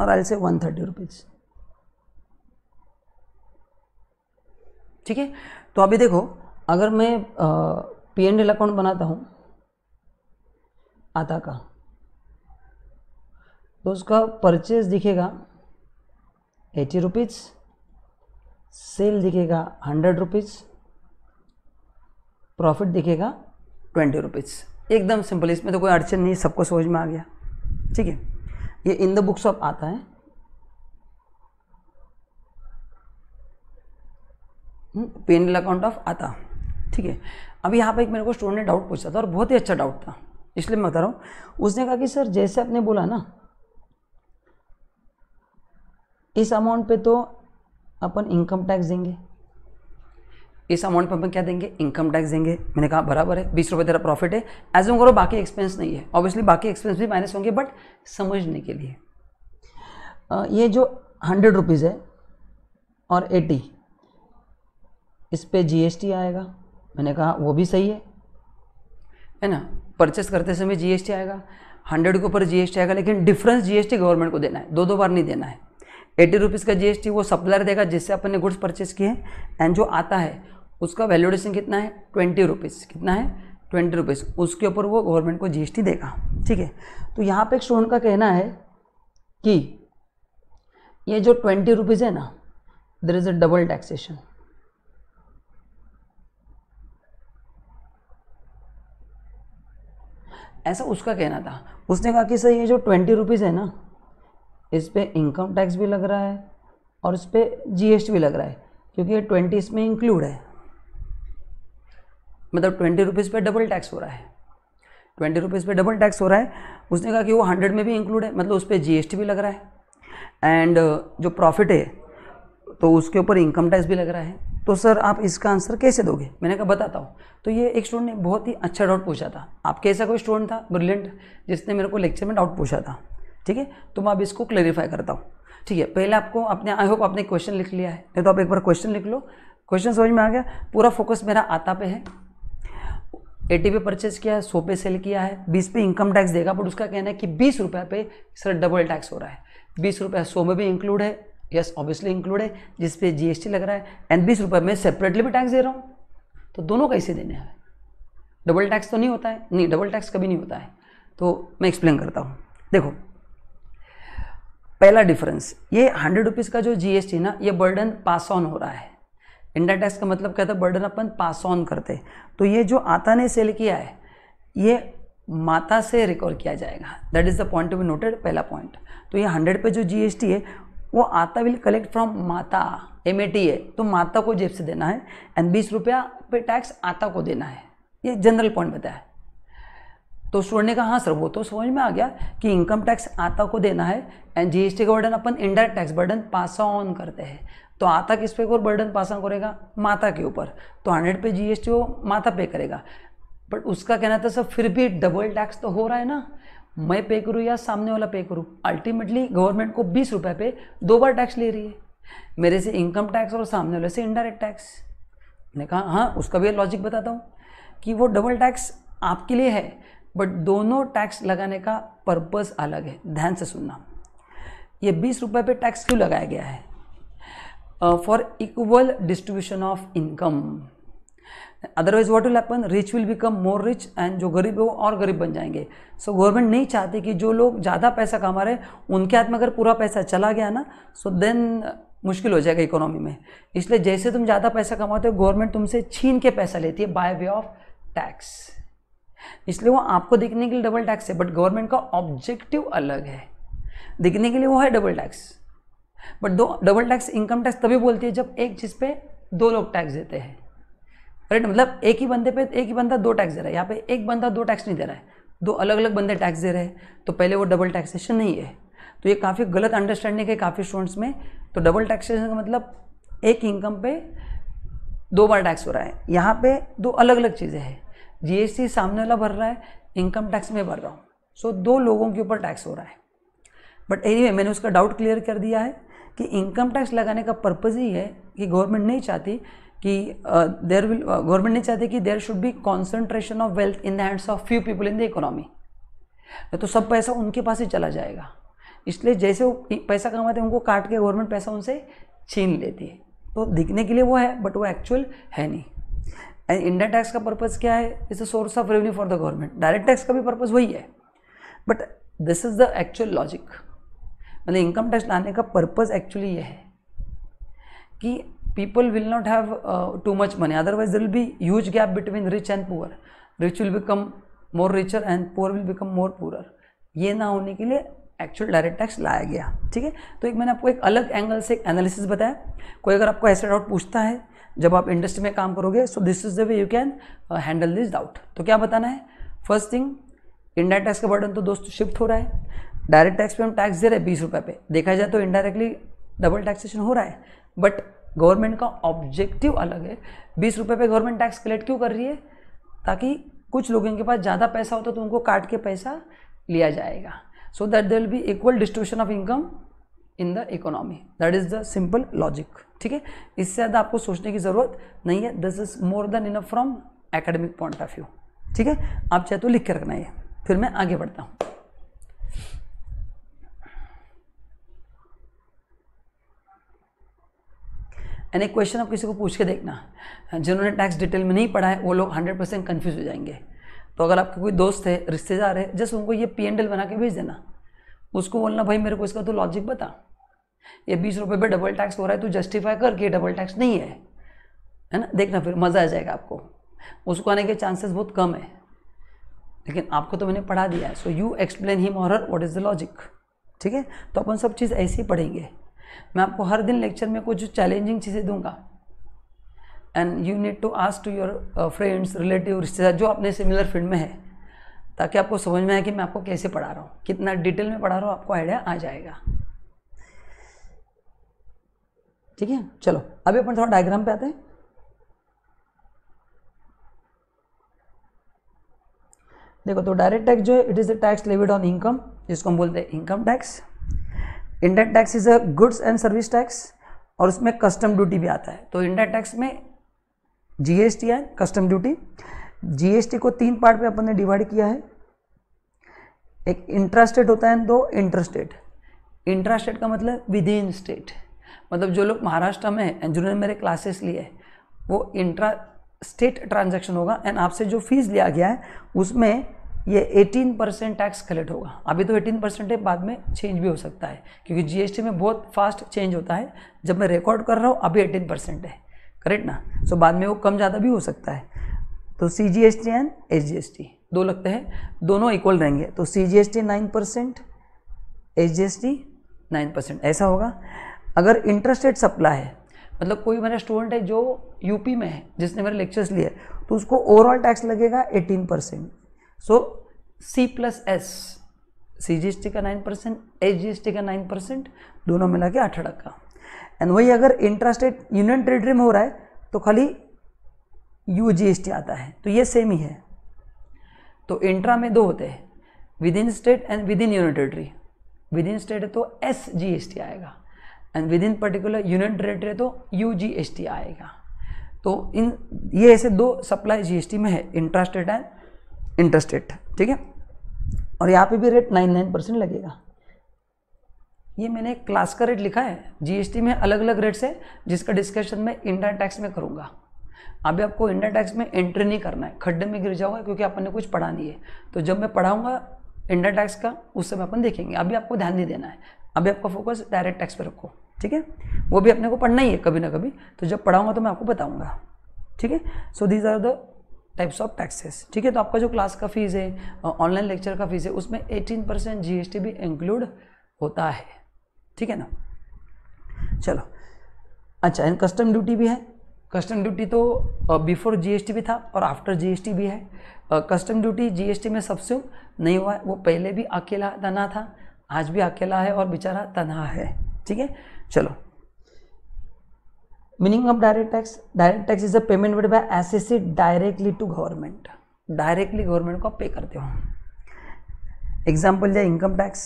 और आई से वन थर्टी रुपीज़ ठीक है तो अभी देखो अगर मैं पी एंड एल अकाउंट बनाता हूं आता का तो उसका परचेज दिखेगा एटी रुपीज़ सेल दिखेगा हंड्रेड रुपीज़ प्रॉफिट दिखेगा ट्वेंटी रुपीज़ एकदम सिंपल इसमें तो कोई अड़चन नहीं सबको समझ में आ गया ठीक है ये इन द बुक्स ऑफ आता है पेनल अकाउंट ऑफ आता ठीक है अब यहाँ पर एक मेरे को स्टूडेंट ने डाउट पूछा था और बहुत ही अच्छा डाउट था इसलिए मैं बता रहा हूँ उसने कहा कि सर जैसे आपने बोला ना इस अमाउंट पे तो अपन इनकम टैक्स देंगे इस अमाउंट पर हम क्या देंगे इनकम टैक्स देंगे मैंने कहा बराबर है बीस रुपये तेरा प्रॉफिट है एज करो बाकी एक्सपेंस नहीं है ऑब्वियसली बाकी एक्सपेंस भी माइनस होंगे बट समझने के लिए ये जो हंड्रेड रुपीज़ है और एटी इस पर टी आएगा मैंने कहा वो भी सही है है ना परचेस करते समय टी आएगा हंड्रेड के ऊपर जीएसटी आएगा लेकिन डिफरेंस टी गवर्नमेंट को देना है दो दो बार नहीं देना है एटी रुपीज़ का जी जीएसटी वो सप्लायर देगा जिससे अपन ने गुड्स परचेस किए हैं एंड जो आता है उसका वैल्यूडेशन कितना है ट्वेंटी रुपीज़ कितना है ट्वेंटी रुपीज़ उसके ऊपर वो गवर्नमेंट को जीएसटी देगा ठीक है तो यहाँ पे एक स्टूडेंट का कहना है कि ये जो ट्वेंटी रुपीज़ है ना there is a double taxation ऐसा उसका कहना था उसने कहा कि सर ये जो ट्वेंटी रुपीज़ है ना इस पर इनकम टैक्स भी लग रहा है और इस पर जीएसटी भी लग रहा है क्योंकि ये ट्वेंटी इसमें इंक्लूड है मतलब ट्वेंटी रुपीज़ पर डबल टैक्स हो रहा है ट्वेंटी रुपीज़ पर डबल टैक्स हो रहा है उसने कहा कि वो हंड्रेड में भी इंक्लूड है मतलब उस पर जी भी लग रहा है एंड uh, जो प्रॉफिट है तो उसके ऊपर इनकम टैक्स भी लग रहा है तो सर आप इसका आंसर कैसे दोगे मैंने कहा बताता हूँ तो ये एक स्टूडेंट ने बहुत ही अच्छा डाउट पूछा था आपके ऐसा कोई स्टूडेंट था ब्रिलियंट जिसने मेरे को लेक्चर में डाउट पूछा था ठीक है तो मैं अब इसको क्लेरिफाई करता हूँ ठीक है पहले आपको आपने आई होप आपने क्वेश्चन लिख लिया है नहीं तो आप एक बार क्वेश्चन लिख लो क्वेश्चन समझ में आ गया पूरा फोकस मेरा आता पे है एटी पे परचेज किया है सौ पे सेल किया है बीस पे इनकम टैक्स देगा बट उसका कहना है कि बीस रुपये पे सर डबल टैक्स हो रहा है बीस रुपये सौ में भी इंक्लूड है यस ऑब्वियसली इंक्लूड है जिस पे जीएसटी लग रहा है एंड बीस रुपये में सेपरेटली भी टैक्स दे रहा हूँ तो दोनों कैसे देने हैं डबल टैक्स तो नहीं होता है नहीं डबल टैक्स कभी नहीं होता है तो मैं एक्सप्लेन करता हूँ देखो पहला डिफरेंस ये हंड्रेड रुपीज़ का जो जीएसटी ना ये बर्डन पास ऑन हो रहा है इंडा टैक्स का मतलब क्या था बर्डन अपन पास ऑन करते तो ये जो आता ने सेल किया है ये माता से रिकवर किया जाएगा that is the point to be noted पहला पॉइंट तो ये हंड्रेड पे जो जीएसटी है वो आता विल कलेक्ट फ्रॉम माता एम ए टी ए तो माता को जेब से देना है एंड बीस रुपया पे टैक्स आता को देना है ये जनरल पॉइंट बताया तो स्टूडेंट ने कहा हाँ सर वो तो समझ में आ गया कि इनकम टैक्स आता को देना है एंड जीएसटी का बर्डन अपन indirect tax burden pass on करते हैं तो आता किस पे और बर्डन पासा करेगा माता के ऊपर तो हंड्रेड पे जीएसटी वो माता पे करेगा बट उसका कहना था सर फिर भी डबल टैक्स तो हो रहा है ना मैं पे करूँ या सामने वाला पे करूँ अल्टीमेटली गवर्नमेंट को बीस रुपये पे दो बार टैक्स ले रही है मेरे से इनकम टैक्स और सामने वाले से इनडायरेक्ट टैक्स मैंने कहा हाँ उसका भी लॉजिक बताता हूँ कि वो डबल टैक्स आपके लिए है बट दोनों टैक्स लगाने का पर्पज़ अलग है ध्यान से सुनना ये बीस रुपये पे टैक्स क्यों लगाया गया है for equal distribution of income otherwise what will happen rich will become more rich and जो गरीब है वो और गरीब बन जाएंगे सो so, गवर्नमेंट नहीं चाहती कि जो लोग ज़्यादा पैसा कमा रहे उनके हाथ में अगर पूरा पैसा चला गया ना सो so देन uh, मुश्किल हो जाएगा इकोनॉमी में इसलिए जैसे तुम ज़्यादा पैसा कमाते हो गवर्नमेंट तुमसे छीन के पैसा लेती है बाय वे ऑफ टैक्स इसलिए वो आपको दिखने के लिए डबल टैक्स है बट गवर्नमेंट का ऑब्जेक्टिव अलग है दिखने के लिए वो है डबल टैक्स बट दो डबल टैक्स इनकम टैक्स तभी बोलती है जब एक चीज़ पे दो लोग टैक्स देते हैं राइट मतलब एक ही बंदे पे एक ही बंदा दो टैक्स दे रहा है यहाँ पे एक बंदा दो टैक्स नहीं दे रहा है दो अलग अलग बंदे टैक्स दे रहे हैं तो पहले वो डबल टैक्सेशन नहीं है तो ये काफ़ी गलत अंडरस्टैंडिंग है काफ़ी स्टूडेंट्स में तो डबल टैक्सेशन का मतलब एक इनकम पे दो बार टैक्स हो रहा है यहाँ पे दो अलग अलग चीज़ें हैं जीएसटी सामने वाला भर रहा है इनकम टैक्स में भर रहा हूँ सो so, दो लोगों के ऊपर टैक्स हो रहा है बट एनी anyway, मैंने उसका डाउट क्लियर कर दिया है कि इनकम टैक्स लगाने का पर्पज़ ही है कि गवर्नमेंट नहीं चाहती कि देर विल गवर्नमेंट नहीं चाहती कि there should be concentration of wealth in the hands of few people in the economy तो सब पैसा उनके पास ही चला जाएगा इसलिए जैसे वो पैसा कमाते हैं उनको काट के गवर्नमेंट पैसा उनसे छीन लेती है तो दिखने के लिए वो है बट वो एक्चुअल है नहीं एंड इंडियन टैक्स का पर्पज़ क्या है is a source of revenue for the government direct tax का भी पर्पज़ वही है but this is the actual logic मतलब इनकम टैक्स लाने का पर्पज़ एक्चुअली ये है कि people will not have too much money otherwise there'll be huge gap between rich and poor rich will become more richer and poor will become more poor ये ना होने के लिए एक्चुअल डायरेक्ट टैक्स लाया गया ठीक है तो एक मैंने आपको एक अलग एंगल से एक एनालिसिस बताया कोई अगर आपको ऐसा डाउट पूछता है जब आप इंडस्ट्री में काम करोगे so this is the way you can handle this doubt तो क्या बताना है फर्स्ट थिंग इंडिया टैक्स का बर्डन तो दोस्तों शिफ्ट हो रहा है डायरेक्ट टैक्स पे हम टैक्स दे रहे हैं बीस रुपये पे देखा जाए तो इनडायरेक्टली डबल टैक्सेशन हो रहा है बट गवर्नमेंट का ऑब्जेक्टिव अलग है बीस रुपये पे गवर्नमेंट टैक्स कलेक्ट क्यों कर रही है ताकि कुछ लोगों के पास ज़्यादा पैसा होता तो उनको काट के पैसा लिया जाएगा so that there will be equal distribution of income in the economy that is the simple logic ठीक है इससे ज़्यादा आपको सोचने की ज़रूरत नहीं है this is more than enough from academic point of view ठीक है आप चाहे तो लिख के रखना है फिर मैं आगे बढ़ता हूँ एंड एक क्वेश्चन आप किसी को पूछ के देखना जिन्होंने टैक्स डिटेल में नहीं पढ़ा है वो लोग हंड्रेड परसेंट कन्फ्यूज हो जाएंगे तो अगर आपके कोई दोस्त है रिश्तेदार है जस्ट उनको ये पी एल बना के भेज देना उसको बोलना भाई मेरे को इसका तो लॉजिक बता ये बीस रुपये पर डबल टैक्स हो रहा है तो जस्टिफाई करके डबल टैक्स नहीं है है ना देखना फिर मज़ा आ जाएगा आपको उसको आने के चांसेस बहुत कम है लेकिन आपको तो मैंने पढ़ा दिया है सो यू एक्सप्लेन हिम और her what is the logic ठीक है तो अपन सब चीज़ ऐसे ही पढ़ेंगे मैं आपको हर दिन लेक्चर में कुछ चैलेंजिंग चीज़ें दूंगा and you need to ask to your friends relative रिश्तेदार जो अपने सिमिलर फील्ड में है ताकि आपको समझ में आए कि मैं आपको कैसे पढ़ा रहा हूँ कितना डिटेल में पढ़ा रहा हूँ आपको आइडिया आ जाएगा ठीक है चलो अभी अपन थोड़ा डायग्राम पे आते हैं देखो तो डायरेक्ट टैक्स जो है it is the tax levied on income जिसको हम बोलते हैं income tax Indian tax is a goods and service tax और उसमें कस्टम ड्यूटी भी आता है तो इंडियन टैक्स में जीएसटी है कस्टम ड्यूटी जीएसटी को तीन पार्ट में अपन ने डिवाइड किया है एक इंट्रास्टेट होता है दो इंटरस्टेट इंट्रास्टेट का मतलब विद इन स्टेट मतलब जो लोग महाराष्ट्र में है जिन्होंने मेरे क्लासेस लिए वो इंट्रा स्टेट ट्रांजेक्शन होगा एंड आपसे जो फीस लिया गया है उसमें ये 18 परसेंट टैक्स कलेक्ट होगा अभी तो 18 परसेंट है बाद में चेंज भी हो सकता है क्योंकि जीएसटी में बहुत फास्ट चेंज होता है जब मैं रिकॉर्ड कर रहा हूँ अभी 18 परसेंट है करेक्ट ना सो बाद में वो कम ज़्यादा भी हो सकता है तो C G S T and H G S T दो लगते हैं दोनों इक्वल रहेंगे तो C G S T nine percent H G S T nine percent ऐसा होगा अगर इंटरेस्ट रेट सप्लाई है मतलब कोई मेरा स्टूडेंट है जो यूपी में है जिसने मेरे लेक्चर्स लिए तो उसको ओवरऑल टैक्स लगेगा eighteen percent so C plus S C G S T का nine percent H G S T का नाइन परसेंट दोनों मिला के आठ टक्का एंड वही अगर इंट्रास्टेट यूनियन टेरेटरी में हो रहा है तो खाली यू जी एस टी आता है तो ये सेम ही है तो इंट्रा में दो होते हैं within state and within union territory within state है तो एस जी एस टी आएगा and within particular union territory है तो यू जी एस टी आएगा तो इन ये ऐसे दो सप्लाई जी एस टी में है इंट्रास्टेट एंड इंटरस्टेट ठीक है और यहाँ पे भी रेट नाइन नाइन परसेंट लगेगा ये मैंने एक क्लास का रेट लिखा है जीएसटी में अलग अलग रेट्स है जिसका डिस्कशन मैं इंडियन टैक्स में करूँगा अभी आपको इंडियन टैक्स में एंट्री नहीं करना है खड्डे में गिर जाऊँगा क्योंकि अपन ने कुछ पढ़ा नहीं है तो जब मैं पढ़ाऊँगा इंडियन टैक्स का उस समय अपन देखेंगे अभी आपको ध्यान नहीं देना है अभी आपका फोकस डायरेक्ट टैक्स पर रखो ठीक है वो भी अपने को पढ़ना ही है कभी ना कभी तो जब पढ़ाऊँगा तो मैं आपको बताऊँगा ठीक है so these are the types of taxes ठीक है तो आपका जो क्लास का फीस है ऑनलाइन लेक्चर का फीस है उसमें 18 परसेंट जी भी इंक्लूड होता है ठीक है ना चलो अच्छा एंड कस्टम ड्यूटी भी है कस्टम ड्यूटी तो बिफोर जीएसटी भी था और आफ्टर जीएसटी भी है कस्टम ड्यूटी जीएसटी में सबसे नहीं हुआ है वो पहले भी अकेला तना था आज भी अकेला है और बेचारा तना है ठीक है चलो meaning of direct tax direct tax is a payment made by assessee directly to government directly government को पे करते हो एग्जाम्पल जो income tax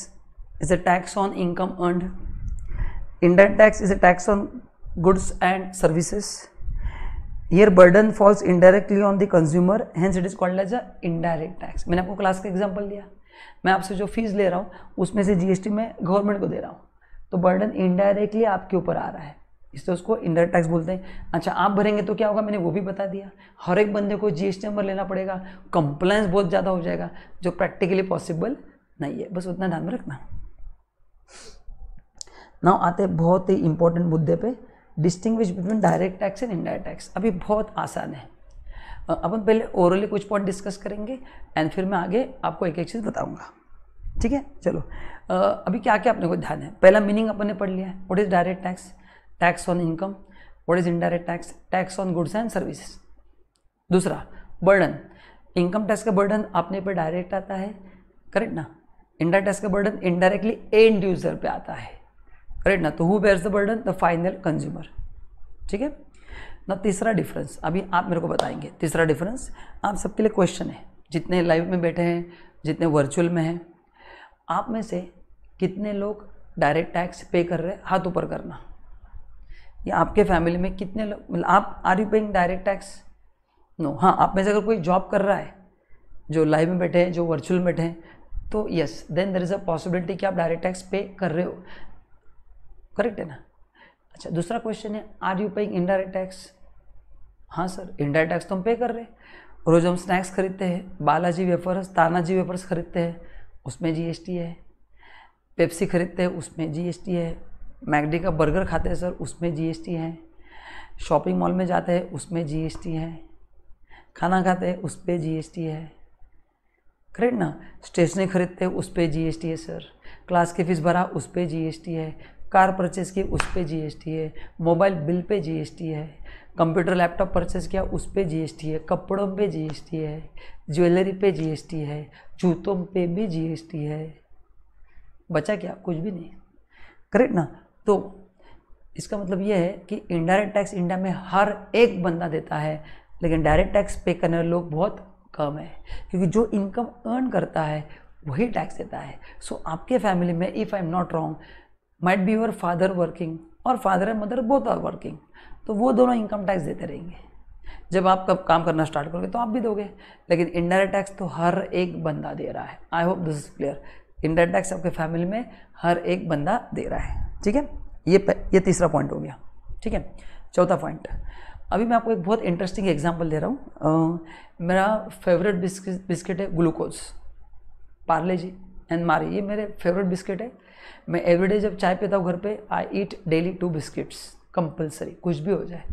is a tax on income earn indirect tax is a tax on goods and services your burden falls indirectly on the consumer hence it is called as a indirect tax मैंने आपको क्लास का एग्जाम्पल दिया मैं आपसे जो फीस ले रहा हूँ उसमें से जी एस टी मैं गवर्नमेंट को दे रहा हूँ तो बर्डन इनडायरेक्टली आपके ऊपर आ रहा है इससे उसको इंडर टैक्स बोलते हैं अच्छा आप भरेंगे तो क्या होगा मैंने वो भी बता दिया हर एक बंदे को जीएसटी नंबर लेना पड़ेगा कंप्लायंस बहुत ज़्यादा हो जाएगा जो प्रैक्टिकली पॉसिबल नहीं है बस उतना ध्यान में रखना नाउ आते हैं बहुत ही इंपॉर्टेंट मुद्दे पे distinguish between direct tax and indirect tax अभी बहुत आसान है अपन पहले ओवरली कुछ पॉइंट डिस्कस करेंगे एंड फिर मैं आगे आपको एक एक चीज़ बताऊंगा ठीक है चलो अभी क्या क्या अपने को ध्यान है पहला मीनिंग अपन ने पढ़ लिया है what is direct tax tax on income what is indirect tax tax on goods and services दूसरा बर्डन इनकम टैक्स का बर्डन अपने पर डायरेक्ट आता है करेक्ट ना इंडा टैक्स का बर्डन इनडायरेक्टली एंड यूजर पे आता है करेक्ट ना तो who bears the burden the final consumer ठीक है ना तीसरा डिफरेंस अभी आप मेरे को बताएंगे तीसरा डिफरेंस आप सबके लिए क्वेश्चन है जितने लाइव में बैठे हैं जितने वर्चुअल में हैं आप में से कितने लोग डायरेक्ट टैक्स पे कर रहे हैं हाथ ऊपर करना या आपके फैमिली में कितने लोग मतलब आप are you paying direct tax no हाँ आप में से अगर कोई जॉब कर रहा है जो लाइव में बैठे हैं जो वर्चुअल में बैठे हैं तो yes then there is a possibility कि आप डायरेक्ट टैक्स पे कर रहे हो करेक्ट है ना अच्छा दूसरा क्वेश्चन है are you paying indirect tax हाँ सर इनडायरेक्ट टैक्स तो हम पे कर रहे हैं रोज़ हम स्नैक्स खरीदते हैं बालाजी वेफर्स तानाजी वेफर्स खरीदते हैं उसमें जीएसटी है पेप्सी खरीदते हैं उसमें जीएसटी है मैगडी का बर्गर खाते हैं सर उसमें जीएसटी है शॉपिंग मॉल में जाते हैं उसमें जीएसटी है खाना खाते हैं उस पर जीएसटी है करेक्ट ना स्टेशनरी खरीदते हैं उस पर जीएसटी है सर क्लास की फ़ीस भरा उस पर जीएसटी है कार परचेज़ की उस पर जीएसटी है मोबाइल बिल पे जीएसटी है कंप्यूटर लैपटॉप परचेज़ किया उस पर जीएसटी है कपड़ों पे जीएसटी है ज्वेलरी पे जीएसटी है जूतों पे भी जीएसटी है बचा क्या कुछ भी नहीं करेक्ट ना तो इसका मतलब यह है कि इनडायरेक्ट टैक्स इंडिया में हर एक बंदा देता है लेकिन डायरेक्ट टैक्स पे करने वाले लोग बहुत कम है क्योंकि जो इनकम अर्न करता है वही टैक्स देता है सो so, आपके फैमिली में if I am not wrong might be your father working और father and mother both are working तो वो दोनों इनकम टैक्स देते रहेंगे जब आप कब काम करना स्टार्ट करोगे तो आप भी दोगे लेकिन इनडायरेक्ट टैक्स तो हर एक बंदा दे रहा है I hope this is clear indirect tax आपके फैमिली में हर एक बंदा दे रहा है ठीक है ये ये तीसरा पॉइंट हो गया ठीक है चौथा पॉइंट अभी मैं आपको एक बहुत इंटरेस्टिंग एग्जाम्पल दे रहा हूँ मेरा फेवरेट बिस्किट बिस्किट है glucose Parle G and Marie ये मेरे फेवरेट बिस्किट है मैं एवरीडे जब चाय पीता हूँ घर पे I eat daily two biscuits compulsory कुछ भी हो जाए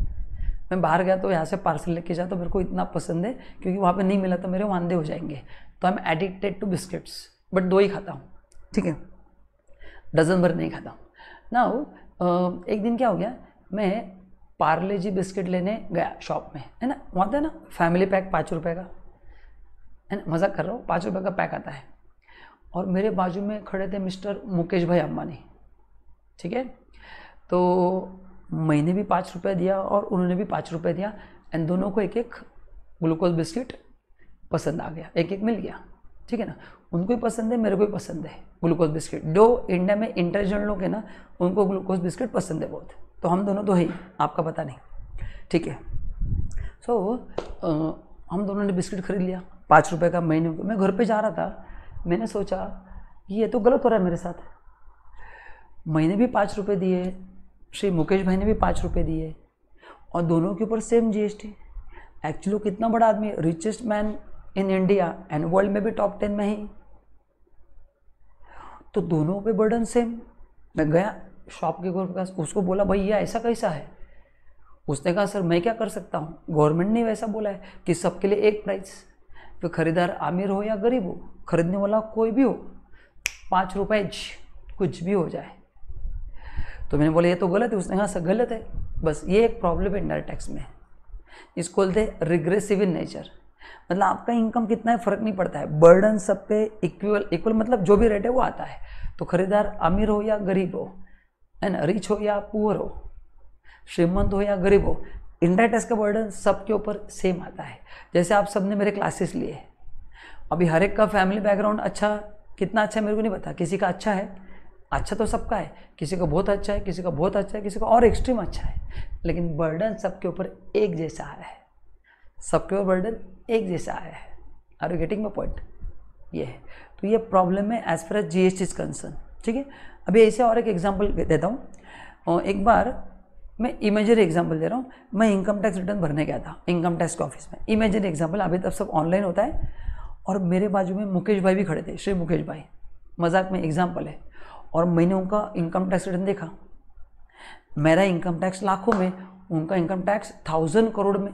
मैं बाहर गया तो यहाँ से पार्सल लेके जाता तो मेरे को इतना पसंद है क्योंकि वहाँ पर नहीं मिला तो मेरे वांदे हो जाएंगे तो I am addicted to biscuits but दो ही खाता हूँ ठीक है डजन भर नहीं खाता हूँ ना हो एक दिन क्या हो गया मैं पार्ले जी बिस्किट लेने गया शॉप में है ना वहाँ था ना फैमिली पैक पाँच रुपये का है ना मज़ा कर रहा हूँ पाँच रुपये का पैक आता है और मेरे बाजू में खड़े थे मिस्टर मुकेश भाई अम्बानी ठीक है तो मैंने भी पाँच रुपये दिया और उन्होंने भी पाँच रुपये दिया एंड दोनों को एक एक ग्लूकोज बिस्किट पसंद आ गया एक एक मिल गया ठीक है ना उनको भी पसंद है मेरे को भी पसंद है ग्लूकोज बिस्किट जो इंडिया में इंटेलिजेंट लोग हैं ना उनको ग्लूकोज बिस्किट पसंद है बहुत तो हम दोनों तो है ही आपका पता नहीं ठीक है सो so, हम दोनों ने बिस्किट खरीद लिया पाँच रुपये का महीने को मैं घर पे जा रहा था मैंने सोचा ये तो गलत हो रहा है मेरे साथ मैंने भी पाँच रुपये दिए श्री मुकेश भाई ने भी पाँच रुपये दिए और दोनों के ऊपर सेम जीएसटी एक्चुअली कितना बड़ा आदमी richest man in India and world में भी टॉप टेन में ही तो दोनों पे बर्डन सेम मैं गया शॉप के के पास उसको बोला भाई ये ऐसा कैसा है उसने कहा सर मैं क्या कर सकता हूँ गवर्नमेंट ने वैसा बोला है कि सबके लिए एक प्राइस तो खरीदार आमिर हो या गरीब हो खरीदने वाला कोई भी हो पाँच रुपए कुछ भी हो जाए तो मैंने बोला ये तो गलत है उसने कहा सर गलत है बस ये एक प्रॉब्लम है इंडायरेक्ट टैक्स में इसको बोलते रिग्रेसिव इन नेचर मतलब आपका इनकम कितना है फर्क नहीं पड़ता है बर्डन सब पे इक्वल इक्वल मतलब जो भी रेट है वो आता है तो खरीदार अमीर हो या गरीब हो है ना रिच हो या पुअर हो श्रीमंत हो या गरीब हो टैक्स का बर्डन सबके ऊपर सेम आता है जैसे आप सबने मेरे क्लासेस लिए अभी हर एक का फैमिली बैकग्राउंड अच्छा कितना अच्छा है मेरे को नहीं पता किसी का अच्छा है अच्छा तो सबका है किसी का बहुत अच्छा है किसी का बहुत अच्छा है किसी का और एक्सट्रीम अच्छा है लेकिन बर्डन सबके ऊपर एक जैसा आया है सबके ऊपर बर्डन एक जैसा आया है are you getting my point ये है तो ये प्रॉब्लम है as far as G S T is concern ठीक है अभी ऐसे और एक एग्जाम्पल देता हूँ एक बार मैं इमेजरी एग्जाम्पल दे रहा हूँ मैं इनकम टैक्स रिटर्न भरने गया था इनकम टैक्स के ऑफिस में इमेजरी एग्जाम्पल अभी तब सब ऑनलाइन होता है और मेरे बाजू में मुकेश भाई भी खड़े थे श्री मुकेश भाई मजाक में एग्जाम्पल है और मैंने उनका इनकम टैक्स रिटर्न देखा मेरा इनकम टैक्स लाखों में उनका इनकम टैक्स थाउजेंड करोड़ में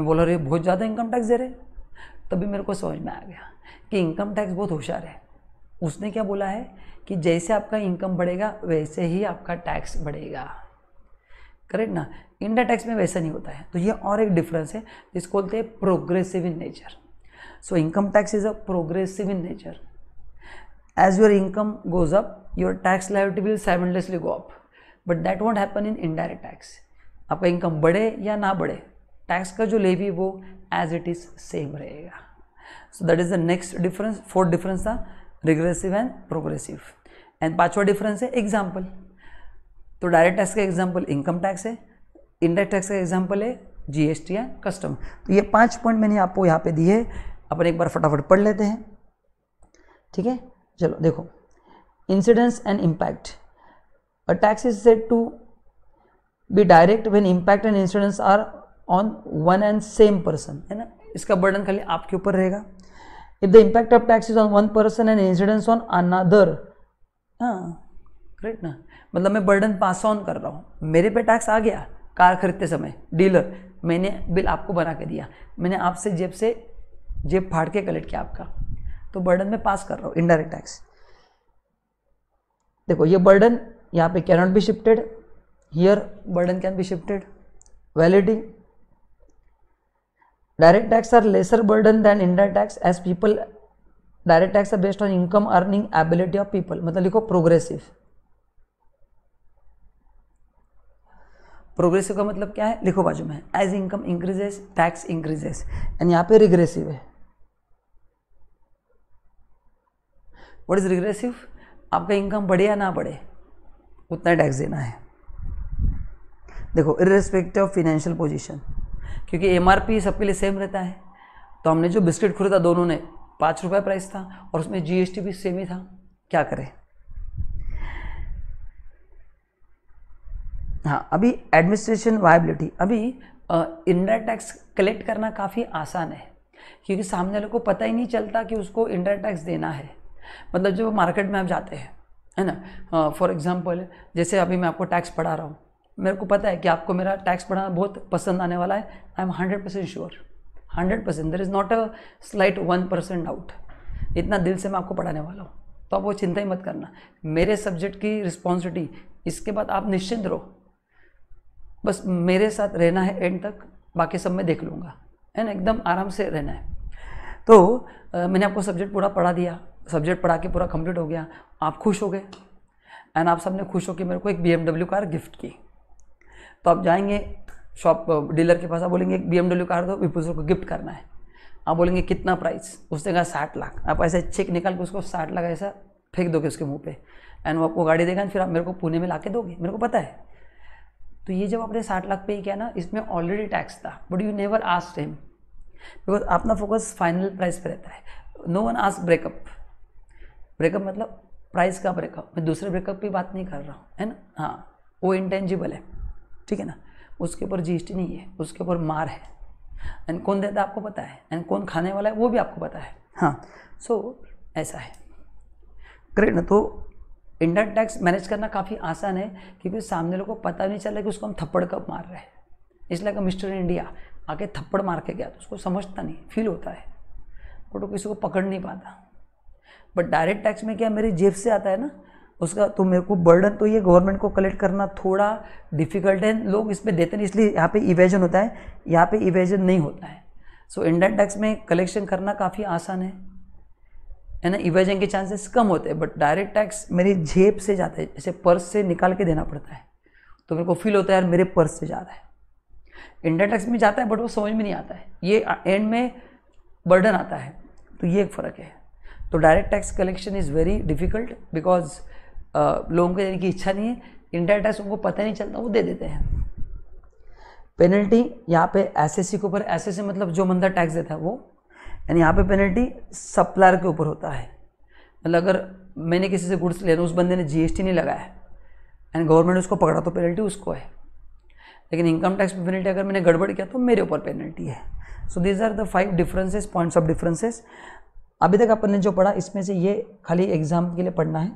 मैं बोला अरे बहुत ज़्यादा इनकम टैक्स दे रहे तभी मेरे को समझ में आ गया कि इनकम टैक्स बहुत होशियार है उसने क्या बोला है कि जैसे आपका इनकम बढ़ेगा वैसे ही आपका टैक्स बढ़ेगा करेक्ट ना इंडिया टैक्स में वैसा नहीं होता है तो ये और एक डिफरेंस है जिसको बोलते हैं progressive in nature so income tax is a progressive in nature as your income goes up your tax liability will simultaneously go up but that won't happen in indirect tax आपका इनकम बढ़े या ना बढ़े टैक्स का जो लेवी वो एज इट इज सेम रहेगा so that is the next difference fourth difference था रिग्रेसिव एंड प्रोग्रेसिव एंड पांचवा डिफरेंस है एग्जाम्पल तो डायरेक्ट टैक्स का एग्जाम्पल इनकम टैक्स है इनडायरेक्ट टैक्स का एग्जाम्पल है जीएसटी एंड कस्टम तो ये पांच पॉइंट मैंने आपको यहाँ पे दिए अपन एक बार फटाफट पढ़ लेते हैं ठीक है चलो देखो incidence and impact a tax is said to be direct when impact and incidence are on one and same person है ना इसका बर्डन खाली आपके ऊपर रहेगा if the impact of tax is on one person and incidence on another हाँ राइट ना मतलब मैं बर्डन पास ऑन कर रहा हूँ मेरे पे टैक्स आ गया कार खरीदते समय डीलर मैंने बिल आपको बना के दिया मैंने आपसे जेब से जेब फाड़ के कलेक्ट किया आपका तो बर्डन में पास कर रहा हूँ इनडायरेक्ट टैक्स देखो ये बर्डन यहाँ पे cannot be shifted here burden can be shifted validity Direct tax are lesser burden than indirect tax as people direct tax are based on income earning ability of people मतलब लिखो प्रोग्रेसिव प्रोग्रेसिव का मतलब क्या है लिखो बाजू में as income increases tax increases and यहाँ पे रिग्रेसिव है व्हाट इज रिग्रेसिव आपका इनकम बढ़े या ना बढ़े उतना टैक्स देना है देखो इरेस्पेक्टिव ऑफ फिनेंशियल पोजीशन क्योंकि एम सबके लिए सेम रहता है तो हमने जो बिस्किट खरीदा दोनों ने पाँच रुपये प्राइस था और उसमें जीएसटी भी सेम ही था क्या करें हाँ अभी एडमिनिस्ट्रेशन वायबिलिटी अभी इनडायरेक्ट टैक्स कलेक्ट करना काफ़ी आसान है क्योंकि सामने वाले को पता ही नहीं चलता कि उसको इनडायरेक्ट टैक्स देना है मतलब जब मार्केट में आप जाते हैं है ना फॉर एग्ज़ाम्पल जैसे अभी मैं आपको टैक्स पढ़ा रहा हूँ मेरे को पता है कि आपको मेरा टैक्स पढ़ाना बहुत पसंद आने वाला है I am hundred percent sure hundred percent there is not a slight one percent doubt इतना दिल से मैं आपको पढ़ाने वाला हूँ तो आप वो चिंता ही मत करना मेरे सब्जेक्ट की रिस्पॉन्सिबिलिटी इसके बाद आप निश्चिंत रहो बस मेरे साथ रहना है एंड तक बाकी सब मैं देख लूँगा है ना एकदम आराम से रहना है तो आ, मैंने आपको सब्जेक्ट पूरा पढ़ा दिया सब्जेक्ट पढ़ा के पूरा कंप्लीट हो गया आप खुश हो गए एंड आप सबने खुश हो कि मेरे को एक बी कार गिफ्ट की तो आप जाएंगे शॉप डीलर के पास आप बोलेंगे एक बी कार दो विपुल को गिफ्ट करना है आप बोलेंगे कितना प्राइस उसने कहा साठ लाख आप ऐसे चेक निकाल के उसको साठ लाख ऐसा फेंक दोगे उसके मुंह पे एंड वो आपको गाड़ी देगा फिर आप मेरे को पुणे में ला के दोगे मेरे को पता है तो ये जब आपने साठ लाख पे ही किया ना इसमें ऑलरेडी टैक्स था but you never ask him because अपना फोकस फाइनल प्राइस पे रहता है no one ask breakup breakup मतलब प्राइस का ब्रेकअप मैं दूसरे ब्रेकअप की बात नहीं कर रहा हूँ है ना हाँ वो इंटेंजिबल है ठीक है ना उसके ऊपर जीएसटी नहीं है उसके ऊपर मार है एंड कौन देता है आपको पता है एंड कौन खाने वाला है वो भी आपको पता है हाँ सो so, ऐसा है करेक्ट ना तो इनडायरेक्ट टैक्स मैनेज करना काफ़ी आसान है क्योंकि सामने लोगों को पता नहीं चला कि उसको हम थप्पड़ कब मार रहे हैं इसलिए अगर मिस्टर इंडिया आके थप्पड़ मार के गया तो उसको समझता नहीं फील होता है बट वो तो किसी को पकड़ नहीं पाता बट डायरेक्ट टैक्स में क्या मेरी जेब से आता है ना उसका तो मेरे को बर्डन तो ये गवर्नमेंट को कलेक्ट करना थोड़ा डिफिकल्ट है लोग इसमें देते नहीं इसलिए यहाँ पे इवेजन होता है यहाँ पे इवेजन नहीं होता है सो इंडियन टैक्स में कलेक्शन करना काफ़ी आसान है है ना इवेजन के चांसेस कम होते हैं बट डायरेक्ट टैक्स मेरी जेब से जाता है जैसे पर्स से निकाल के देना पड़ता है तो मेरे को फील होता है यार मेरे पर्स से जा रहा है इंडियन टैक्स में जाता है बट वो समझ में नहीं आता है ये एंड में बर्डन आता है तो ये एक फ़र्क है तो direct tax collection is very difficult because लोगों को देने की इच्छा नहीं है इंडिया टैक्स उनको पता नहीं चलता वो दे देते हैं पेनल्टी यहाँ पे एस एस सी के ऊपर एस एस सी मतलब जो बंदा टैक्स देता है वो यानी यहाँ पे पेनल्टी सप्लायर के ऊपर होता है मतलब अगर मैंने किसी से गुड्स ले उस बंदे ने जी एस टी नहीं लगाया एंड गवर्नमेंट उसको पकड़ा तो पेनल्टी उसको है लेकिन इनकम टैक्स पेनल्टी अगर मैंने गड़बड़ किया तो मेरे ऊपर पेनल्टी है so these are the five differences points of differences अभी तक अपन ने जो पढ़ा इसमें से ये खाली एग्जाम के लिए पढ़ना है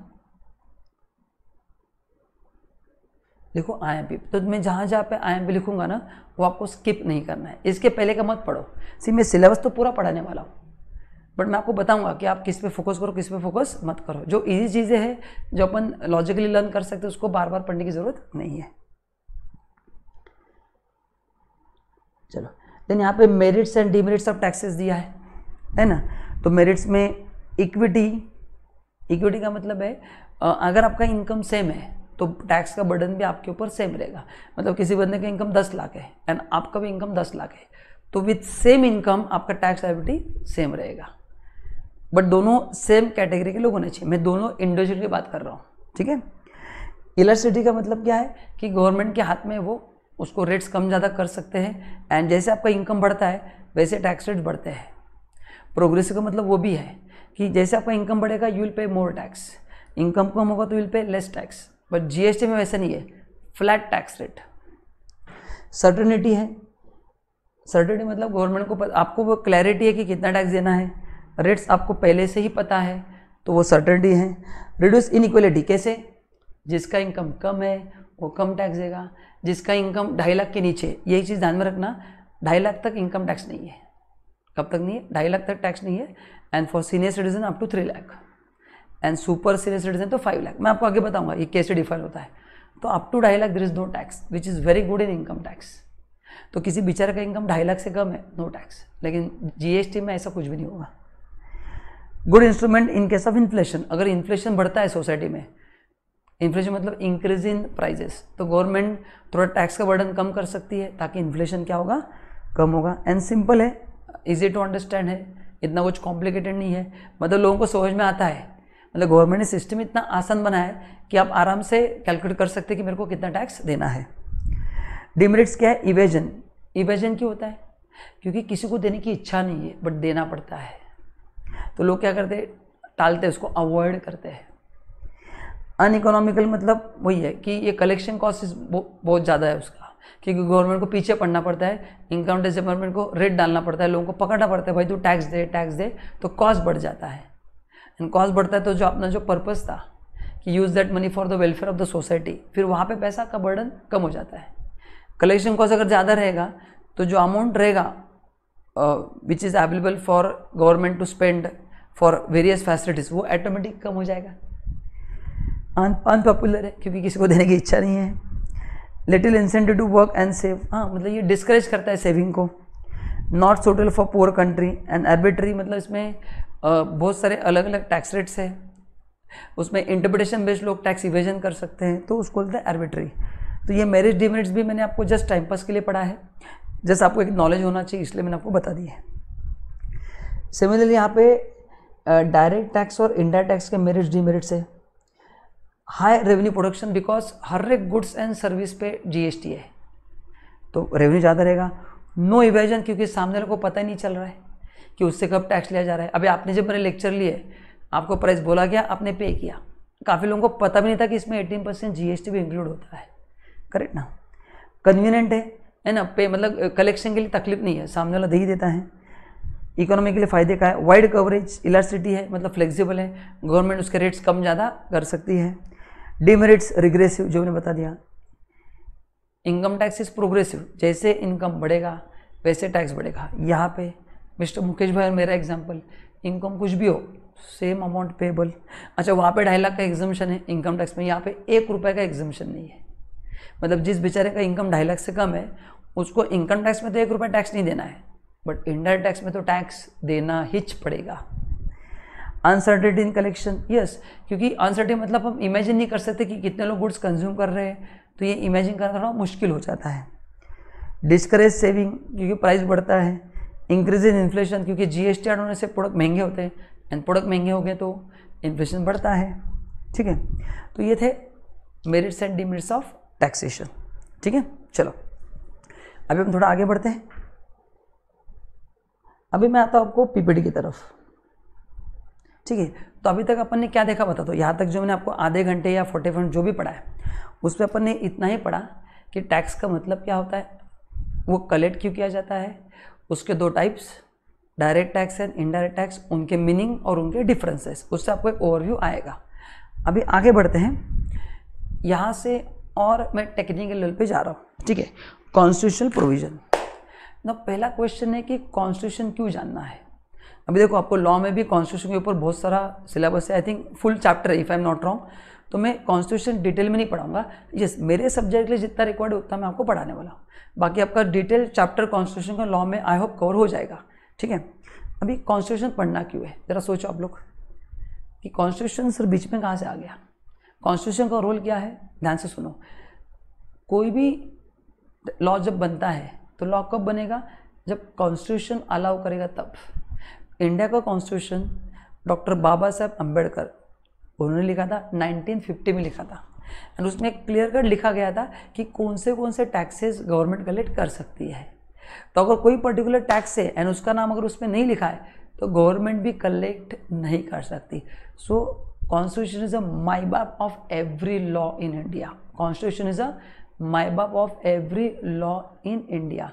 लिखो आई एम पी तो मैं जहाँ जहाँ पे आई एम पी लिखूंगा ना वो आपको स्किप नहीं करना है इसके पहले का मत पढ़ो सी मैं सिलेबस तो पूरा पढ़ाने वाला हूँ बट मैं आपको बताऊंगा कि आप किस पे फोकस करो किस पे फोकस मत करो जो इजी चीज़ें हैं जो अपन लॉजिकली लर्न कर सकते हैं उसको बार बार पढ़ने की ज़रूरत नहीं है चलो देन यहाँ पे merits and demerits of taxes दिया है है ना तो मेरिट्स में इक्विटी इक्विटी का मतलब है अगर आपका इनकम सेम है तो टैक्स का बर्डन भी आपके ऊपर सेम रहेगा मतलब किसी बंदे का इनकम दस लाख है एंड आपका भी इनकम दस लाख है तो विथ सेम इनकम आपका टैक्स लाइबिलिटी सेम रहेगा बट दोनों सेम कैटेगरी के लोग होने चाहिए मैं दोनों इंडिविजुअल की बात कर रहा हूँ ठीक है इलेक्ट्रिसिटी का मतलब क्या है कि गवर्नमेंट के हाथ में वो उसको रेट्स कम ज़्यादा कर सकते हैं एंड जैसे आपका इनकम बढ़ता है वैसे टैक्स रेट बढ़ते हैं प्रोग्रेसिव का मतलब वो भी है कि जैसे आपका इनकम बढ़ेगा यू विल पे मोर टैक्स इनकम कम होगा तो you will pay less tax but GST में वैसे नहीं है फ्लैट टैक्स रेट सर्टनिटी है सर्टनिटी मतलब गवर्नमेंट को आपको वो क्लैरिटी है कि कितना टैक्स देना है रेट्स आपको पहले से ही पता है तो वो सर्टनिटी है रिड्यूस इनइक्वलिटी कैसे जिसका इनकम कम है वो कम टैक्स देगा जिसका इनकम ढाई लाख के नीचे यही चीज़ ध्यान में रखना ढाई लाख तक इनकम टैक्स नहीं है कब तक नहीं है ढाई लाख तक टैक्स नहीं है and for senior citizen up to three lakh and super senior citizen तो फाइव लाख मैं आपको आगे बताऊंगा ये कैसे डिफाइन होता है तो अप टू ढाई lakh there is no tax which is very good in income tax तो किसी बेचारे का इनकम ढाई लाख से कम है नो टैक्स लेकिन जीएसटी में ऐसा कुछ भी नहीं होगा good instrument in case of inflation अगर इन्फ्लेशन बढ़ता है सोसाइटी में इन्फ्लेशन मतलब इंक्रीज इन प्राइजेस तो गवर्नमेंट थोड़ा टैक्स का बर्डन कम कर सकती है ताकि इन्फ्लेशन क्या होगा कम होगा एंड सिंपल है इजी टू अंडरस्टैंड है इतना कुछ कॉम्प्लिकेटेड नहीं है मतलब लोगों को समझ में आता है मतलब गवर्नमेंट ने सिस्टम इतना आसान बनाया है कि आप आराम से कैलकुलेट कर सकते हैं कि मेरे को कितना टैक्स देना है डिमेरिट्स क्या है इवेजन इवेजन क्यों होता है क्योंकि किसी को देने की इच्छा नहीं है बट देना पड़ता है तो लोग क्या करते टालते उसको अवॉइड करते हैं अन इकोनॉमिकल मतलब वही है कि ये कलेक्शन कॉस्ट बहुत ज़्यादा है उसका क्योंकि गवर्नमेंट को पीछे पड़ना पड़ता है इनकम टैक्स डिपार्टमेंट को रेट डालना पड़ता है लोगों को पकड़ना पड़ता है भाई तू टैक्स दे टैक्स दे तो कॉस्ट बढ़ जाता है एंड कॉस्ट बढ़ता है तो जो अपना जो पर्पज़ था कि use that money for the welfare of the society फिर वहाँ पे पैसा का बर्डन कम हो जाता है कलेक्शन कॉस्ट अगर ज़्यादा रहेगा तो जो अमाउंट रहेगा which is available for government to spend for various facilities वो ऑटोमेटिक कम हो जाएगा अनपॉपुलर है क्योंकि किसी को देने की इच्छा नहीं है little incentive to work and save हाँ मतलब ये डिस्करेज करता है सेविंग को not suitable for poor country and arbitrary मतलब इसमें बहुत सारे अलग अलग टैक्स रेट्स है उसमें इंटरप्रिटेशन बेस्ड लोग टैक्स इवेजन कर सकते हैं तो उसको बोलते हैं आर्बिट्री तो ये मेरिज डिमेरिट्स भी मैंने आपको जस्ट टाइम पास के लिए पढ़ा है जस्ट आपको एक नॉलेज होना चाहिए इसलिए मैंने आपको बता दिया है सिमिलरली यहाँ पे डायरेक्ट टैक्स और इनडायरेक्ट टैक्स के मेरिट्स डिमेरिट्स है हाई रेवेन्यू प्रोडक्शन बिकॉज हर एक गुड्स एंड सर्विस पे जीएसटी है तो रेवेन्यू ज़्यादा रहेगा नो इवेजन क्योंकि सामने लोग को पता ही नहीं चल रहा है कि उससे कब टैक्स लिया जा रहा है अभी आपने जब मेरे लेक्चर लिए आपको प्राइस बोला गया आपने पे किया काफ़ी लोगों को पता भी नहीं था कि इसमें एटीन परसेंट जी भी इंक्लूड होता है करेक्ट ना कन्वीनियंट है है ना पे मतलब कलेक्शन के लिए तकलीफ नहीं है सामने वाला दे ही देता है इकोनॉमी के लिए फ़ायदे का है वाइड कवरेज इलास्टिटी है मतलब फ्लेक्सिबल है गवर्नमेंट उसके रेट्स कम ज़्यादा कर सकती है डिमेरिट्स रिग्रेसिव जो मैंने बता दिया इनकम टैक्स इज प्रोग्रेसिव जैसे इनकम बढ़ेगा वैसे टैक्स बढ़ेगा यहाँ पे मिस्टर मुकेश भाई और मेरा एग्जाम्पल इनकम कुछ भी हो सेम अमाउंट पेबल अच्छा वहाँ पे ढाई लाख का एग्जामेशन है इनकम टैक्स में यहाँ पे एक रुपये का एग्जामेशन नहीं है मतलब जिस बेचारे का इनकम ढाई लाख से कम है उसको इनकम टैक्स में तो एक रुपये टैक्स नहीं देना है बट इनडायरेक्ट टैक्स में तो टैक्स देना हिच पड़ेगा अनसर्टेड इन कलेक्शन यस क्योंकि अनसर्टेड मतलब हम इमेजिन नहीं कर सकते कि कितने लोग गुड्स कंज्यूम कर रहे हैं तो ये इमेजिन करना मुश्किल हो जाता है डिस्करेज सेविंग क्योंकि प्राइस बढ़ता है इंक्रीज इन इन्फ्लेशन क्योंकि जीएसटी ऐड होने से प्रोडक्ट महंगे होते हैं एंड प्रोडक्ट महंगे हो गए तो इन्फ्लेशन बढ़ता है ठीक है तो ये थे merits and demerits of taxation ठीक है चलो अभी हम थोड़ा आगे बढ़ते हैं अभी मैं आता हूँ आपको पीपीटी की तरफ ठीक है तो अभी तक अपन ने क्या देखा बता दो यहाँ तक जो मैंने आपको आधे घंटे या फोर्टी फाइव जो भी पढ़ा है उस पर अपन ने इतना ही पढ़ा कि टैक्स का मतलब क्या होता है वो कलेक्ट क्यों किया जाता है उसके दो types direct tax and indirect tax उनके मीनिंग और उनके डिफरेंसेस उससे आपको एक ओवरव्यू आएगा अभी आगे बढ़ते हैं यहाँ से और मैं टेक्निकल लेवल पे जा रहा हूँ ठीक है कॉन्स्टिट्यूशनल प्रोविज़न ना पहला क्वेश्चन है कि कॉन्स्टिट्यूशन क्यों जानना है अभी देखो आपको लॉ में भी कॉन्स्टिट्यूशन के ऊपर बहुत सारा सिलेबस है I think full chapter if I am not wrong तो मैं कॉन्स्टिट्यूशन डिटेल में नहीं पढ़ाऊंगा यस मेरे सब्जेक्ट के लिए जितना रिक्वायर्ड उतना मैं आपको पढ़ाने वाला हूँ बाकी आपका डिटेल चैप्टर कॉन्स्टिट्यूशन का लॉ में आई होप कवर हो जाएगा ठीक है अभी कॉन्स्टिट्यूशन पढ़ना क्यों है ज़रा सोचो आप लोग कि कॉन्स्टिट्यूशन सर बीच में कहाँ से आ गया कॉन्स्टिट्यूशन का रोल क्या है ध्यान से सुनो कोई भी लॉ जब बनता है तो लॉ कब बनेगा जब कॉन्स्टिट्यूशन अलाउ करेगा तब इंडिया का कॉन्स्टिट्यूशन डॉक्टर बाबा साहेब अम्बेडकर उन्होंने लिखा था 1950 में लिखा था एंड उसमें एक क्लियर कट लिखा गया था कि कौन से कौन से टैक्सेस गवर्नमेंट कलेक्ट कर सकती है तो अगर कोई पर्टिकुलर टैक्स है एंड उसका नाम अगर उसमें नहीं लिखा है तो गवर्नमेंट भी कलेक्ट नहीं कर सकती सो कॉन्स्टिट्यूशन इज अ माई बाप of every law in India constitution is a माई बाप of every law in India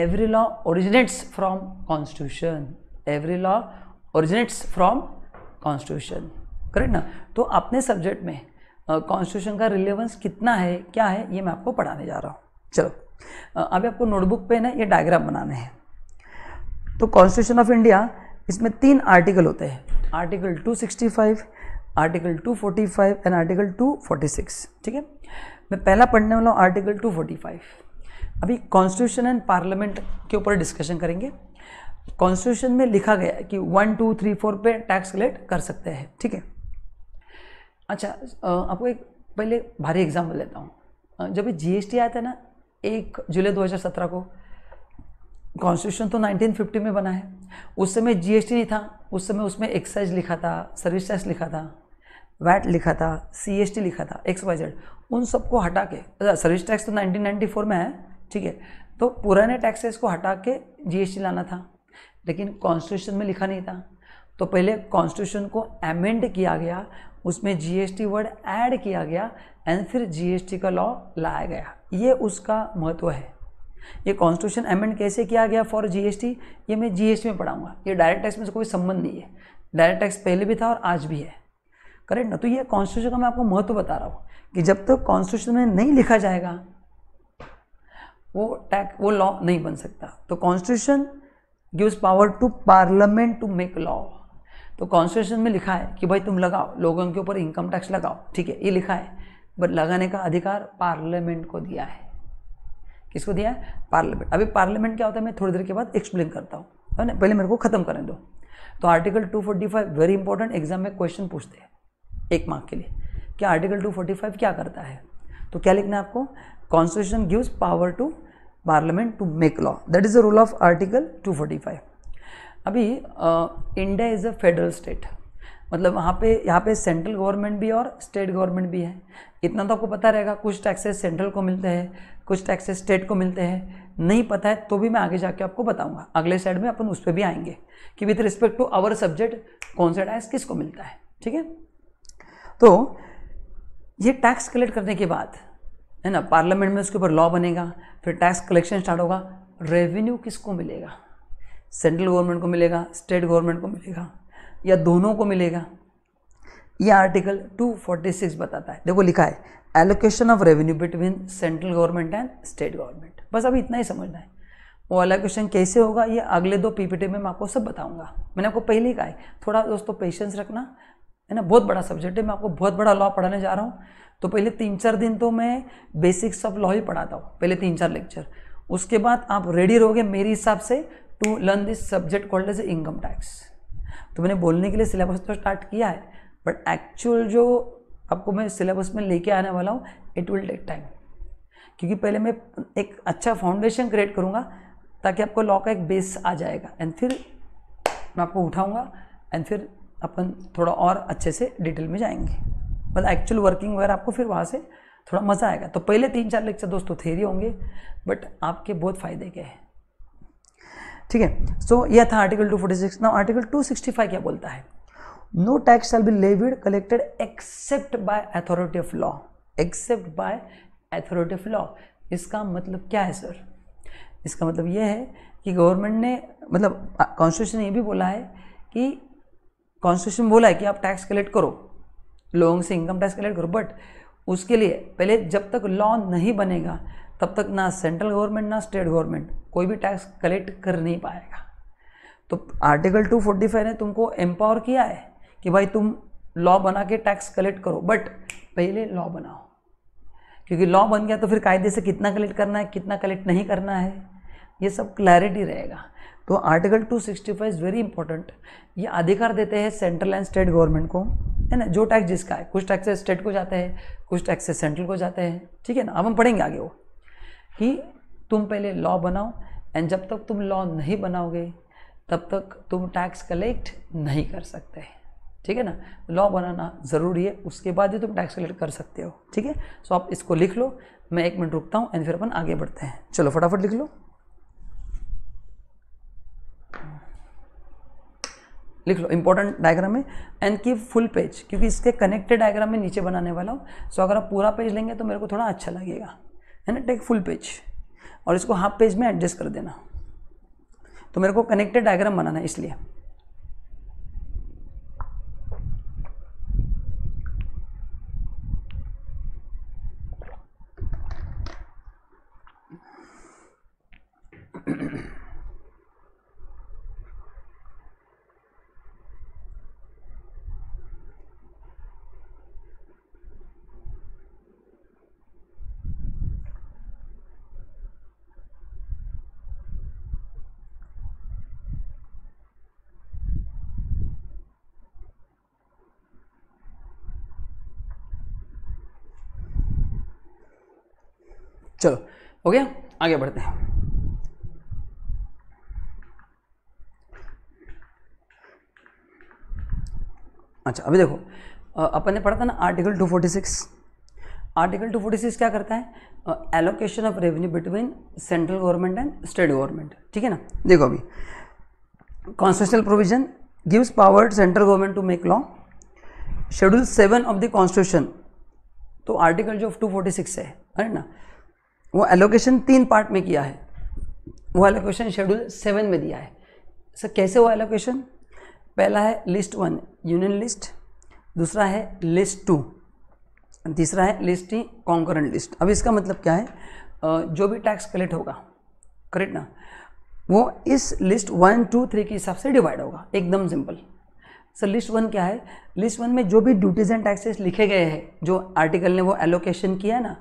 every law originates from constitution every law originates from constitution correct ना तो अपने सब्जेक्ट में कॉन्स्टिट्यूशन का रिलेवेंस कितना है क्या है ये मैं आपको पढ़ाने जा रहा हूँ चलो अभी आपको नोटबुक पे ना ये डायग्राम बनाने हैं तो कॉन्स्टिट्यूशन ऑफ इंडिया इसमें तीन आर्टिकल होते हैं आर्टिकल 265, आर्टिकल 245 एंड आर्टिकल 246 ठीक है मैं पहला पढ़ने वाला हूँ आर्टिकल 245 अभी कॉन्स्टिट्यूशन एंड पार्लियामेंट के ऊपर डिस्कशन करेंगे कॉन्स्टिट्यूशन में लिखा गया है कि वन टू थ्री फोर पे टैक्स कलेक्ट कर सकते हैं ठीक है अच्छा आपको एक पहले भारी एग्जाम्पल लेता हूँ जब ये टी आया था ना एक जुलाई 2017 को कॉन्स्टिट्यूशन तो 1950 में बना है उस समय टी नहीं था उस समय उसमें एक्साइज लिखा था सर्विस टैक्स लिखा था वैट लिखा था टी लिखा था एक्स वाई जेड उन सबको हटा के सर्विस अच्छा, टैक्स तो 1994 में है ठीक है तो पुराने टैक्सेस को हटा के टी लाना था लेकिन कॉन्स्टिट्यूशन में लिखा नहीं था तो पहले कॉन्स्टिट्यूशन को एमेंड किया गया उसमें जीएसटी वर्ड ऐड किया गया एंड फिर जीएसटी का लॉ लाया गया ये उसका महत्व है ये कॉन्स्टिट्यूशन अमेंड कैसे किया गया फॉर जीएसटी ये मैं जीएसटी में पढ़ाऊंगा ये डायरेक्ट टैक्स में से कोई संबंध नहीं है डायरेक्ट टैक्स पहले भी था और आज भी है करेक्ट ना तो ये कॉन्स्टिट्यूशन का मैं आपको महत्व बता रहा हूँ कि जब तक तो कॉन्स्टिट्यूशन में नहीं लिखा जाएगा वो टैक्स वो लॉ नहीं बन सकता तो constitution gives power to parliament to make law तो कॉन्स्टिट्यूशन में लिखा है कि भाई तुम लगाओ लोगों के ऊपर इनकम टैक्स लगाओ ठीक है ये लिखा है बट लगाने का अधिकार पार्लियामेंट को दिया है किसको दिया है पार्लियामेंट अभी पार्लियामेंट क्या होता है मैं थोड़ी देर के बाद एक्सप्लेन करता हूँ है ना पहले मेरे को ख़त्म करने दो तो आर्टिकल 245 वेरी इंपॉर्टेंट एग्जाम में क्वेश्चन पूछते हैं एक मार्क के लिए कि आर्टिकल 245 क्या करता है तो क्या लिखना है आपको constitution gives power to parliament to make law that is the rule of article 245 अभी India is a federal state मतलब वहाँ पे यहाँ पे सेंट्रल गवर्नमेंट भी और स्टेट गवर्नमेंट भी है इतना तो आपको पता रहेगा कुछ टैक्सेस सेंट्रल को मिलते हैं कुछ टैक्सेस स्टेट को मिलते हैं नहीं पता है तो भी मैं आगे जाके आपको बताऊंगा अगले साइड में अपन उस पर भी आएंगे कि with respect to our subject कौन सा टैक्स किसको मिलता है ठीक है तो ये टैक्स कलेक्ट करने के बाद है ना पार्लियामेंट में उसके ऊपर लॉ बनेगा फिर टैक्स कलेक्शन स्टार्ट होगा रेवेन्यू किसको मिलेगा सेंट्रल गवर्नमेंट को मिलेगा स्टेट गवर्नमेंट को मिलेगा या दोनों को मिलेगा ये आर्टिकल 246 बताता है देखो लिखा है allocation of revenue between central government and state government बस अभी इतना ही समझना है वो एलोकेशन कैसे होगा ये अगले दो पीपीटी में मैं आपको सब बताऊंगा मैंने आपको पहले ही कहा है थोड़ा दोस्तों पेशेंस रखना है ना बहुत बड़ा सब्जेक्ट है मैं आपको बहुत बड़ा लॉ पढ़ाने जा रहा हूँ तो पहले तीन चार दिन तो मैं बेसिक्स ऑफ लॉ ही पढ़ाता हूँ पहले तीन चार लेक्चर उसके बाद आप रेडी रहोगे मेरे हिसाब से to learn this subject called as income tax तो मैंने बोलने के लिए सिलेबस तो स्टार्ट किया है बट एक्चुअल जो आपको मैं सिलेबस में लेके आने वाला हूँ इट विल टेक टाइम क्योंकि पहले मैं एक अच्छा फाउंडेशन क्रिएट करूँगा ताकि आपको लॉ का एक बेस आ जाएगा एंड फिर मैं आपको उठाऊँगा एंड फिर अपन थोड़ा और अच्छे से डिटेल में जाएंगे मतलब एक्चुअल वर्किंग वगैरह आपको फिर वहाँ से थोड़ा मज़ा आएगा तो पहले तीन चार लेक्चर दोस्तों थेरी होंगे बट आपके बहुत फ़ायदे के हैं ठीक है सो यह था आर्टिकल टू फोर्टी सिक्स ना आर्टिकल टू सिक्सटी फाइव क्या बोलता है no tax shall be levied collected except by authority of law except by authority of law इसका मतलब क्या है सर इसका मतलब यह है कि गवर्नमेंट ने मतलब कॉन्स्टिट्यूशन ये भी बोला है कि कॉन्स्टिट्यूशन बोला है कि आप टैक्स कलेक्ट करो लोगों से इनकम टैक्स कलेक्ट करो बट उसके लिए पहले जब तक लॉ नहीं बनेगा तब तक ना सेंट्रल गवर्नमेंट ना स्टेट गवर्नमेंट कोई भी टैक्स कलेक्ट कर नहीं पाएगा तो आर्टिकल 245 ने तुमको एम्पावर किया है कि भाई तुम लॉ बना के टैक्स कलेक्ट करो बट पहले लॉ बनाओ क्योंकि लॉ बन गया तो फिर कायदे से कितना कलेक्ट करना है कितना कलेक्ट नहीं करना है ये सब क्लैरिटी रहेगा तो आर्टिकल 265 इज़ वेरी इंपॉर्टेंट ये अधिकार देते हैं सेंट्रल एंड स्टेट गवर्नमेंट को है ना जो टैक्स जिसका है कुछ टैक्सेस स्टेट को जाते हैं कुछ टैक्सेस सेंट्रल को जाते हैं ठीक है ना अब हम पढ़ेंगे आगे वो कि तुम पहले लॉ बनाओ एंड जब तक तुम लॉ नहीं बनाओगे तब तक तुम टैक्स कलेक्ट नहीं कर सकते ठीक है ना लॉ बनाना ज़रूरी है उसके बाद ही तुम टैक्स कलेक्ट कर सकते हो ठीक है सो आप इसको लिख लो मैं एक मिनट रुकता हूँ एंड फिर अपन आगे बढ़ते हैं चलो फटाफट लिख लो लिख लो इंपॉर्टेंट डायग्राम है एंड की फुल पेज क्योंकि इसके कनेक्टेड डायग्राम में नीचे बनाने वाला हूँ सो अगर आप पूरा पेज लेंगे तो मेरे को थोड़ा अच्छा लगेगा है ना टेक फुल पेज और इसको हाफ पेज में एडजस्ट कर देना तो मेरे को कनेक्टेड डायग्राम बनाना है इसलिए चलो हो गया आगे बढ़ते हैं अच्छा अभी देखो अपन ने पढ़ा था ना आर्टिकल 246 आर्टिकल 246 क्या करता है allocation of revenue between central government and state government ठीक है ना देखो अभी constitutional provision gives power central government to make law schedule seven of the constitution तो आर्टिकल जो टू है अरे ना वो एलोकेशन तीन पार्ट में किया है वो एलोकेशन शेड्यूल सेवन में दिया है सर कैसे वो एलोकेशन पहला है लिस्ट वन यूनियन लिस्ट दूसरा है लिस्ट टू तीसरा है लिस्ट थ्री कॉन्करेंट लिस्ट अब इसका मतलब क्या है जो भी टैक्स कलेक्ट होगा करेक्ट ना वो इस लिस्ट वन टू थ्री के हिसाब से डिवाइड होगा एकदम सिंपल सर लिस्ट वन क्या है लिस्ट वन में जो भी ड्यूटीज एंड टैक्सेस लिखे गए हैं जो आर्टिकल ने वो एलोकेशन किया है ना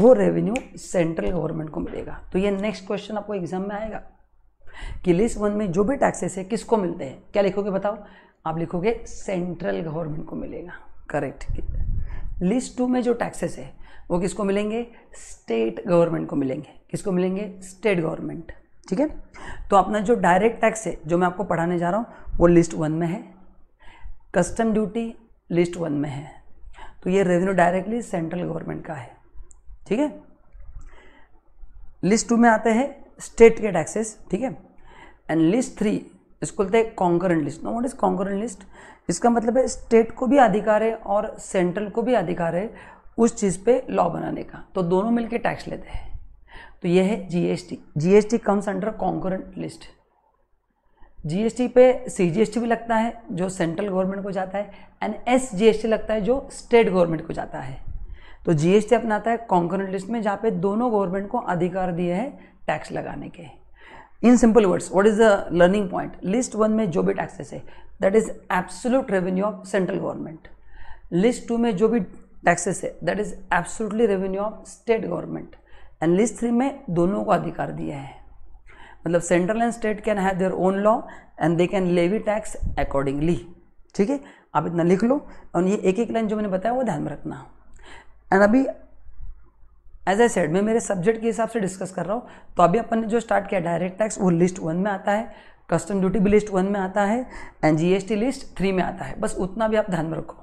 वो रेवेन्यू सेंट्रल गवर्नमेंट को मिलेगा तो ये नेक्स्ट क्वेश्चन आपको एग्जाम में आएगा कि लिस्ट वन में जो भी टैक्सेस है किसको मिलते हैं क्या लिखोगे बताओ आप लिखोगे सेंट्रल गवर्नमेंट को मिलेगा करेक्ट लिस्ट टू में जो टैक्सेस है वो किसको मिलेंगे स्टेट गवर्नमेंट को मिलेंगे किसको मिलेंगे स्टेट गवर्नमेंट ठीक है तो अपना जो डायरेक्ट टैक्स है जो मैं आपको पढ़ाने जा रहा हूँ वो लिस्ट वन में है कस्टम ड्यूटी लिस्ट वन में है तो ये रेवेन्यू डायरेक्टली सेंट्रल गवर्नमेंट का है ठीक है लिस्ट टू में आते हैं स्टेट के टैक्सेस ठीक है एंड लिस्ट थ्री इसको बोलते हैं concurrent list no what is concurrent list इसका मतलब है स्टेट को भी अधिकार है और सेंट्रल को भी अधिकार है उस चीज़ पे लॉ बनाने का तो दोनों मिलके टैक्स लेते हैं तो यह है GST GST comes under concurrent list GST पे सीजीएसटी भी लगता है जो सेंट्रल गवर्नमेंट को जाता है एंड एस लगता है जो स्टेट गवर्नमेंट को जाता है तो जीएसटी अपनाता है कॉन्करेंट लिस्ट में जहाँ पे दोनों गवर्नमेंट को अधिकार दिए हैं टैक्स लगाने के in simple words what is the learning point list one में जो भी टैक्सेस है that is absolute revenue of central government list two में जो भी टैक्सेस है that is absolutely revenue of state government and list three में दोनों को अधिकार दिया है मतलब central and state can have their own law and they can levy tax accordingly ठीक है आप इतना लिख लो और ये एक एक लाइन जो मैंने बताया वो ध्यान में रखना एंड अभी एज ए सेड मैं मेरे सब्जेक्ट के हिसाब से डिस्कस कर रहा हूँ तो अभी अपन ने जो स्टार्ट किया डायरेक्ट टैक्स वो लिस्ट वन में आता है कस्टम ड्यूटी भी लिस्ट वन में आता है एंड जीएसटी लिस्ट थ्री में आता है बस उतना भी आप ध्यान में रखो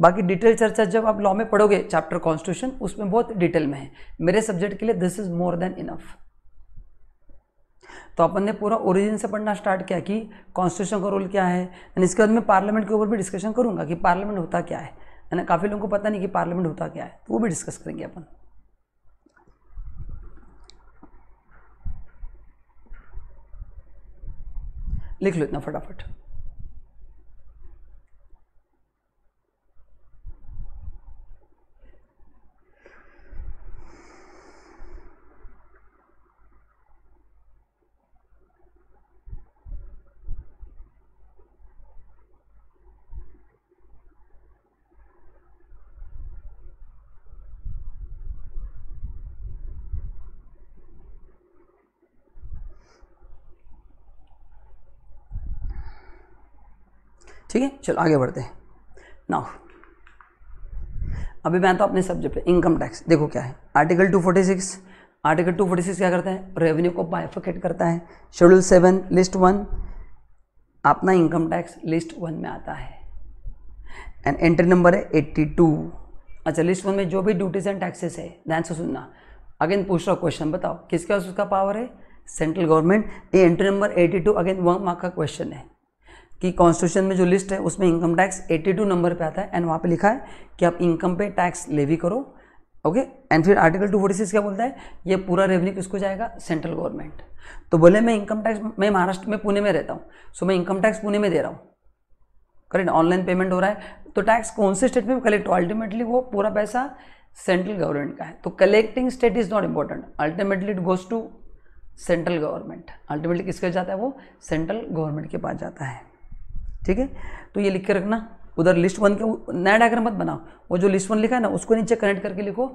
बाकी डिटेल चर्चा जब आप लॉ में पढ़ोगे चैप्टर कॉन्स्टिट्यूशन उसमें बहुत डिटेल में है मेरे सब्जेक्ट के लिए this is more than enough तो अपन ने पूरा ओरिजिन से पढ़ना स्टार्ट किया कि कॉन्स्टिट्यूशन का रोल क्या है एंड इसके बाद मैं पार्लियामेंट के ऊपर भी डिस्कशन करूंगा कि पार्लियामेंट होता क्या है है ना काफ़ी लोगों को पता नहीं कि पार्लियामेंट होता क्या है तो वो भी डिस्कस करेंगे अपन लिख लो इतना फटाफट ठीक है चलो आगे बढ़ते हैं नाउ अभी मैं तो अपने सब्जेक्ट पे इनकम टैक्स देखो क्या है आर्टिकल 246 आर्टिकल 246 क्या करता है रेवेन्यू को बाइफिकेट करता है शेड्यूल सेवन लिस्ट वन अपना इनकम टैक्स लिस्ट वन में आता है एंड एंट्री नंबर है एट्टी टू अच्छा लिस्ट वन में जो भी ड्यूटीज एंड टैक्सेस है ध्यान से तो सुनना अगेन पूछ रहा क्वेश्चन बताओ किसके पास उसका पावर है सेंट्रल गवर्नमेंट ये entry number two again one mark का क्वेश्चन है कि कॉन्स्टिट्यूशन में जो लिस्ट है उसमें इनकम टैक्स 82 नंबर पे आता है एंड वहाँ पे लिखा है कि आप इनकम पे टैक्स लेवी करो ओके एंड फिर आर्टिकल 246 क्या बोलता है ये पूरा रेवेन्यू किसको जाएगा सेंट्रल गवर्नमेंट तो बोले मैं इनकम टैक्स मैं महाराष्ट्र में पुणे में रहता हूँ सो मैं इनकम टैक्स पुणे में दे रहा हूँ करेक्ट ऑनलाइन पेमेंट हो रहा है तो टैक्स कौन से स्टेट में कलेक्ट हो अल्टीमेटली वो पूरा पैसा सेंट्रल गवर्नमेंट का है तो collecting state is not important ultimately it goes to central government ultimately किसके जाता है वो सेंट्रल गवर्नमेंट के पास जाता है ठीक है तो ये लिख के रखना उधर लिस्ट वन का नया डायग्राम मत बनाओ वो जो लिस्ट वन लिखा है ना उसको नीचे कनेक्ट करके लिखो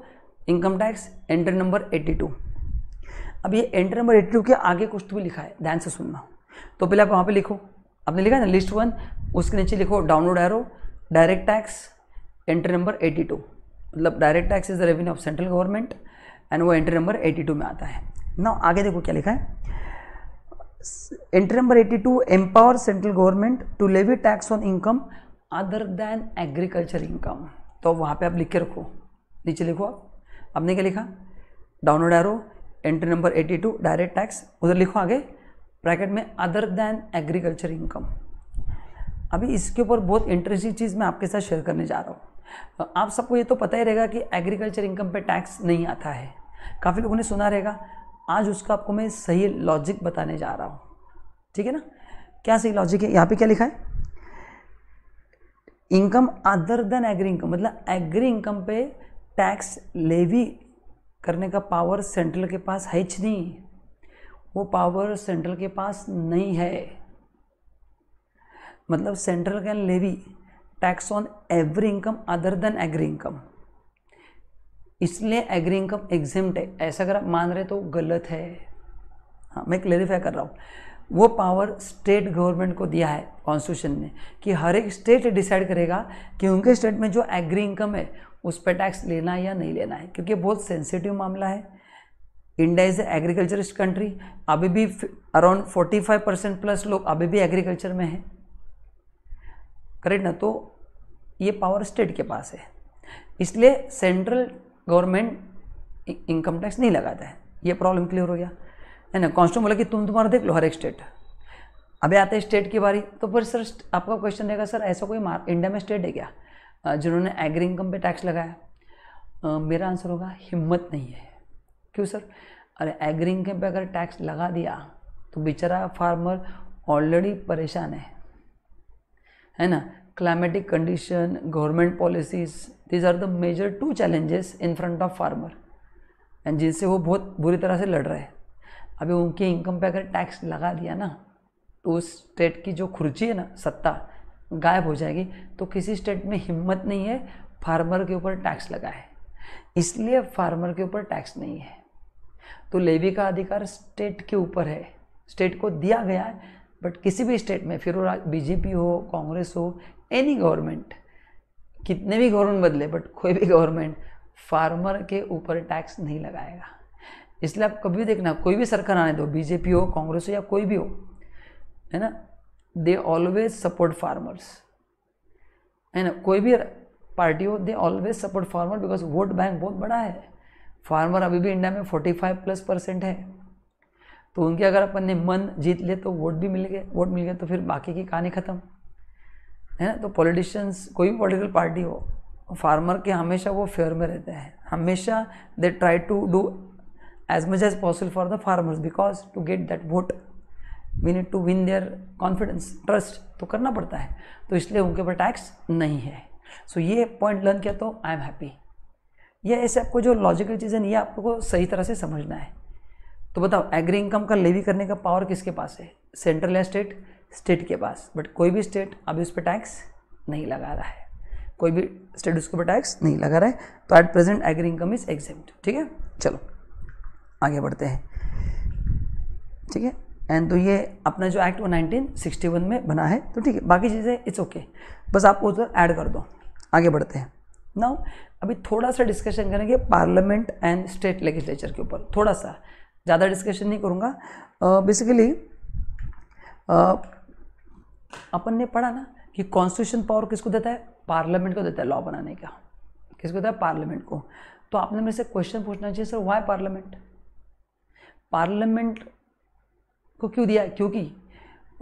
इनकम टैक्स एंट्री नंबर 82 अब ये एंट्री नंबर 82 के आगे कुछ तो भी लिखा है ध्यान से सुनना तो पहले आप वहाँ पे लिखो आपने लिखा है ना लिस्ट वन उसके नीचे लिखो download arrow direct tax entry number 82 मतलब direct tax is the revenue of central government and वो एंट्री नंबर 82 में आता है ना आगे देखो क्या लिखा है number eighty 82 empower central government to levy tax on income other than agriculture income तो वहाँ पे आप लिख के रखो नीचे लिखो आप आपने क्या लिखा download arrow entry number 82 direct tax उधर लिखो आगे ब्रैकेट में अदर देन एग्रीकल्चर इनकम अभी इसके ऊपर बहुत इंटरेस्टिंग चीज़ मैं आपके साथ शेयर करने जा रहा हूँ आप सबको ये तो पता ही रहेगा कि एग्रीकल्चर इनकम पे टैक्स नहीं आता है काफ़ी लोगों ने सुना रहेगा आज उसका आपको मैं सही लॉजिक बताने जा रहा हूँ ठीक है ना क्या सही लॉजिक है यहाँ पे क्या लिखा है income other than agri income मतलब एग्री इनकम पे टैक्स लेवी करने का पावर सेंट्रल के पास है ही नहीं वो पावर सेंट्रल के पास नहीं है मतलब central can levy tax on every income other than agri income इसलिए एग्री इनकम एग्जिम्ट है ऐसा अगर आप मान रहे तो गलत है हाँ मैं क्लेरिफाई कर रहा हूँ वो पावर स्टेट गवर्नमेंट को दिया है कॉन्स्टिट्यूशन ने कि हर एक स्टेट डिसाइड करेगा कि उनके स्टेट में जो एग्री इनकम है उस पर टैक्स लेना या नहीं लेना है क्योंकि बहुत सेंसिटिव मामला है India is a agriculturist country अभी भी अराउंड 45 परसेंट प्लस लोग अभी भी एग्रीकल्चर में हैं करेक्ट ना तो ये पावर स्टेट के पास है इसलिए सेंट्रल गवर्नमेंट इनकम टैक्स नहीं लगाता है ये प्रॉब्लम क्लियर हो गया है ना कॉन्स्टेबल बोला कि तुम तुम्हारा देख लो हर एक स्टेट अभी आते हैं स्टेट की बारी तो फिर सर आपका क्वेश्चन रहेगा सर ऐसा कोई मार्क इंडिया में स्टेट है क्या जिन्होंने एग्री इनकम पे टैक्स लगाया मेरा आंसर होगा हिम्मत नहीं है क्यों सर अरे एग्री इनकम पे अगर टैक्स लगा दिया तो बेचारा फार्मर ऑलरेडी परेशान है है ना climatic condition government policies these are the major two challenges in front of farmer and जिनसे वो बहुत बुरी तरह से लड़ रहे हैं अभी उनकी इनकम पे अगर टैक्स लगा दिया ना तो उस स्टेट की जो खुर्ची है ना सत्ता गायब हो जाएगी तो किसी स्टेट में हिम्मत नहीं है फार्मर के ऊपर टैक्स लगाए इसलिए फार्मर के ऊपर टैक्स नहीं है तो लेवी का अधिकार स्टेट के ऊपर है स्टेट को दिया गया है बट किसी भी स्टेट में फिर वो बीजेपी हो कांग्रेस हो एनी गवर्नमेंट कितने भी गवर्नमेंट बदले बट कोई भी गवर्नमेंट फार्मर के ऊपर टैक्स नहीं लगाएगा इसलिए आप कभी देखना कोई भी सरकार आने दो बीजेपी हो कांग्रेस हो या कोई भी हो है ना दे ऑलवेज सपोर्ट फार्मर्स है ना कोई भी पार्टी हो they always support farmer because vote bank बहुत बड़ा है फार्मर अभी भी इंडिया में 45 प्लस परसेंट है तो उनके अगर अपन ने मन जीत ले तो वोट भी मिल गए वोट मिल गए तो फिर बाकी की कहानी ख़त्म है ना तो पॉलिटिशियंस कोई भी पॉलिटिकल पार्टी हो फार्मर के हमेशा वो फेयर में रहते हैं हमेशा they try to do as much as possible for the farmers because to get that vote we need to win their confidence trust तो करना पड़ता है तो इसलिए उनके ऊपर टैक्स नहीं है सो so, ये पॉइंट लर्न किया तो आई एम हैप्पी ये ऐसे आपको जो लॉजिकल चीज़ें नहीं है आपको सही तरह से समझना है तो बताओ एग्री इनकम का लेवी करने का पावर किसके पास है सेंट्रल या स्टेट स्टेट के पास बट कोई भी स्टेट अभी उस पर टैक्स नहीं लगा रहा है कोई भी स्टेट उसके ऊपर टैक्स नहीं लगा रहा है तो at present agri income is exempt ठीक है चलो आगे बढ़ते हैं ठीक है एंड तो ये अपना जो एक्ट वो 1961 में बना है तो ठीक है बाकी चीज़ें इट्स ओके बस आप उधर ऐड कर दो आगे बढ़ते हैं नाउ अभी थोड़ा सा डिस्कशन करेंगे पार्लियामेंट एंड स्टेट लेजिस्लेचर के ऊपर थोड़ा सा ज़्यादा डिस्कशन नहीं करूँगा बेसिकली uh, अपन ने पढ़ा ना कि कॉन्स्टिट्यूशन पावर किसको देता है पार्लियामेंट को देता है लॉ बनाने का किसको देता है पार्लियामेंट को तो आपने मेरे से क्वेश्चन पूछना चाहिए सर वाई पार्लियामेंट पार्लियामेंट को क्यों दिया क्योंकि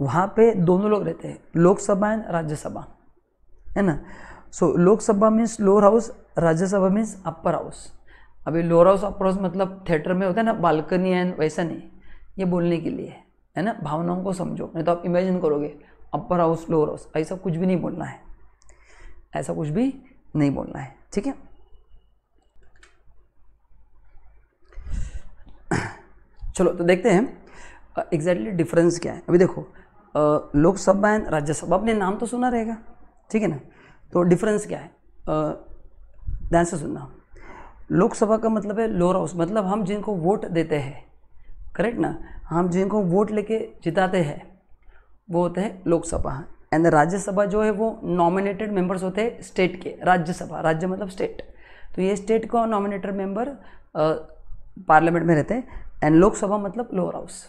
वहाँ पे दोनों लोग रहते हैं लोकसभा एंड राज्यसभा है ना so Lok Sabha means lower house Rajya Sabha means upper house अभी लोअर हाउस अपर हाउस मतलब थिएटर में होता है ना बालकनी एंड वैसा नहीं ये बोलने के लिए है ना भावनाओं को समझो नहीं तो आप इमेजिन करोगे अपर हाउस लोअर हाउस ऐसा कुछ भी नहीं बोलना है ऐसा कुछ भी नहीं बोलना है ठीक है चलो तो देखते हैं एग्जैक्टली डिफरेंस क्या है अभी देखो लोकसभा एंड राज्यसभा आपने नाम तो सुना रहेगा ठीक है ना तो डिफरेंस क्या है ध्यान से सुनना लोकसभा का मतलब है लोअर हाउस मतलब हम जिनको वोट देते हैं करेक्ट ना हम जिनको वोट लेके जिताते हैं वो होते हैं लोकसभा एंड राज्यसभा जो है वो नॉमिनेटेड मेंबर्स होते हैं स्टेट के राज्यसभा राज्य मतलब स्टेट तो ये स्टेट का नॉमिनेटेड मेंबर पार्लियामेंट में रहते हैं एंड लोकसभा मतलब लोअर हाउस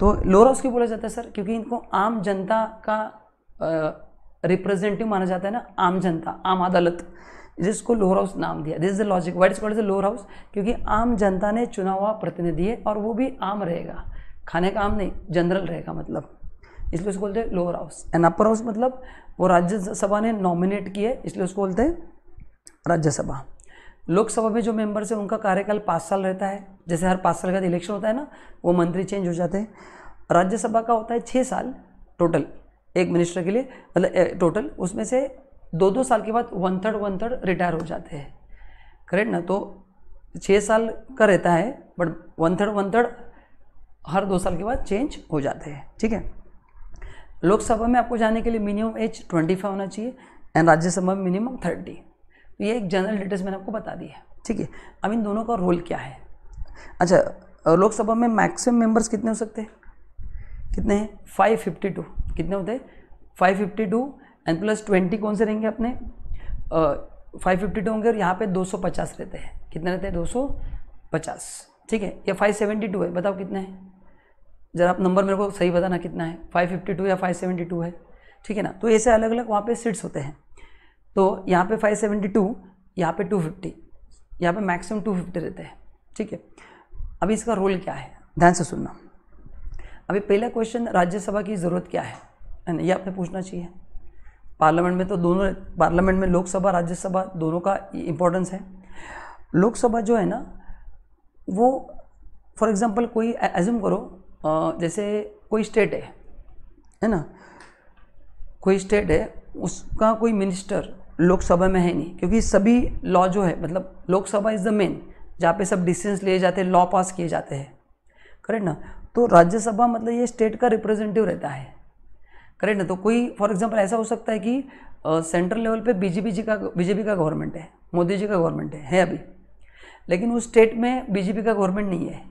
तो लोअर हाउस क्यों बोला जाता है सर क्योंकि इनको आम जनता का रिप्रेजेंटेटिव माना जाता है ना आम जनता आम अदालत जिसको लोअर हाउस नाम दिया this is the logic why it called is lower house क्योंकि आम जनता ने चुना हुआ प्रतिनिधि है और वो भी आम रहेगा खाने का आम नहीं जनरल रहेगा मतलब इसलिए उसको बोलते हैं lower house and upper house मतलब वो राज्यसभा ने नॉमिनेट किया इसलिए उसको बोलते हैं राज्यसभा लोकसभा में जो मेंबर्स हैं उनका कार्यकाल पाँच साल रहता है जैसे हर पाँच साल के बाद इलेक्शन होता है ना वो मंत्री चेंज हो जाते हैं राज्यसभा का होता है छः साल टोटल एक मिनिस्टर के लिए मतलब टोटल उसमें से दो दो साल के बाद one third one third retire हो जाते हैं करेक्ट ना तो छः साल का रहता है but one third one third हर दो साल के बाद चेंज हो जाते हैं ठीक है लोकसभा में आपको जाने के लिए मिनिमम एज ट्वेंटी फाइव होना चाहिए एंड राज्यसभा में मिनिमम थर्टी तो ये एक जनरल डिटेल्स मैंने आपको बता दी है ठीक है अब इन दोनों का रोल क्या है अच्छा लोकसभा में मैक्सिमम मेंबर्स कितने हो सकते हैं कितने हैं फाइव फिफ्टी टू कितने होते हैं टू एंड प्लस ट्वेंटी कौन से रहेंगे अपने फाइव फिफ्टी टू होंगे और यहाँ पे पचास रहते हैं कितने रहते हैं दो सौ पचास ठीक है या फाइव सेवेंटी टू है बताओ कितने हैं ज़रा आप नंबर मेरे को सही बताना कितना है 552 या 572 है ठीक है ना तो ऐसे अलग अलग वहाँ पे सीट्स होते हैं तो यहाँ पे 572 सेवेंटी टू यहाँ पर टू फिफ्टी यहाँ पर मैक्सिमम टू फिफ्टी रहते हैं ठीक है अभी इसका रोल क्या है ध्यान से सुनना अभी पहला क्वेश्चन राज्यसभा की ज़रूरत क्या है ये आपने पूछना चाहिए पार्लियामेंट में तो दोनों पार्लियामेंट में लोकसभा राज्यसभा दोनों का इम्पोर्टेंस है लोकसभा जो है ना वो फॉर एग्ज़ाम्पल कोई एज्यूम करो जैसे कोई स्टेट है है ना कोई स्टेट है उसका कोई मिनिस्टर लोकसभा में है नहीं क्योंकि सभी लॉ जो है मतलब लोकसभा इज़ द मेन जहाँ पे सब डिसीजन लिए जाते हैं लॉ पास किए जाते हैं करेक्ट ना तो राज्यसभा मतलब ये स्टेट का रिप्रेजेंटेटिव रहता है करेक्ट ना तो कोई फॉर एग्जाम्पल ऐसा हो सकता है कि सेंट्रल लेवल पे बीजेपी जी का बीजेपी का गवर्नमेंट है मोदी जी का गवर्नमेंट है, है अभी लेकिन उस स्टेट में बीजेपी का गवर्नमेंट नहीं है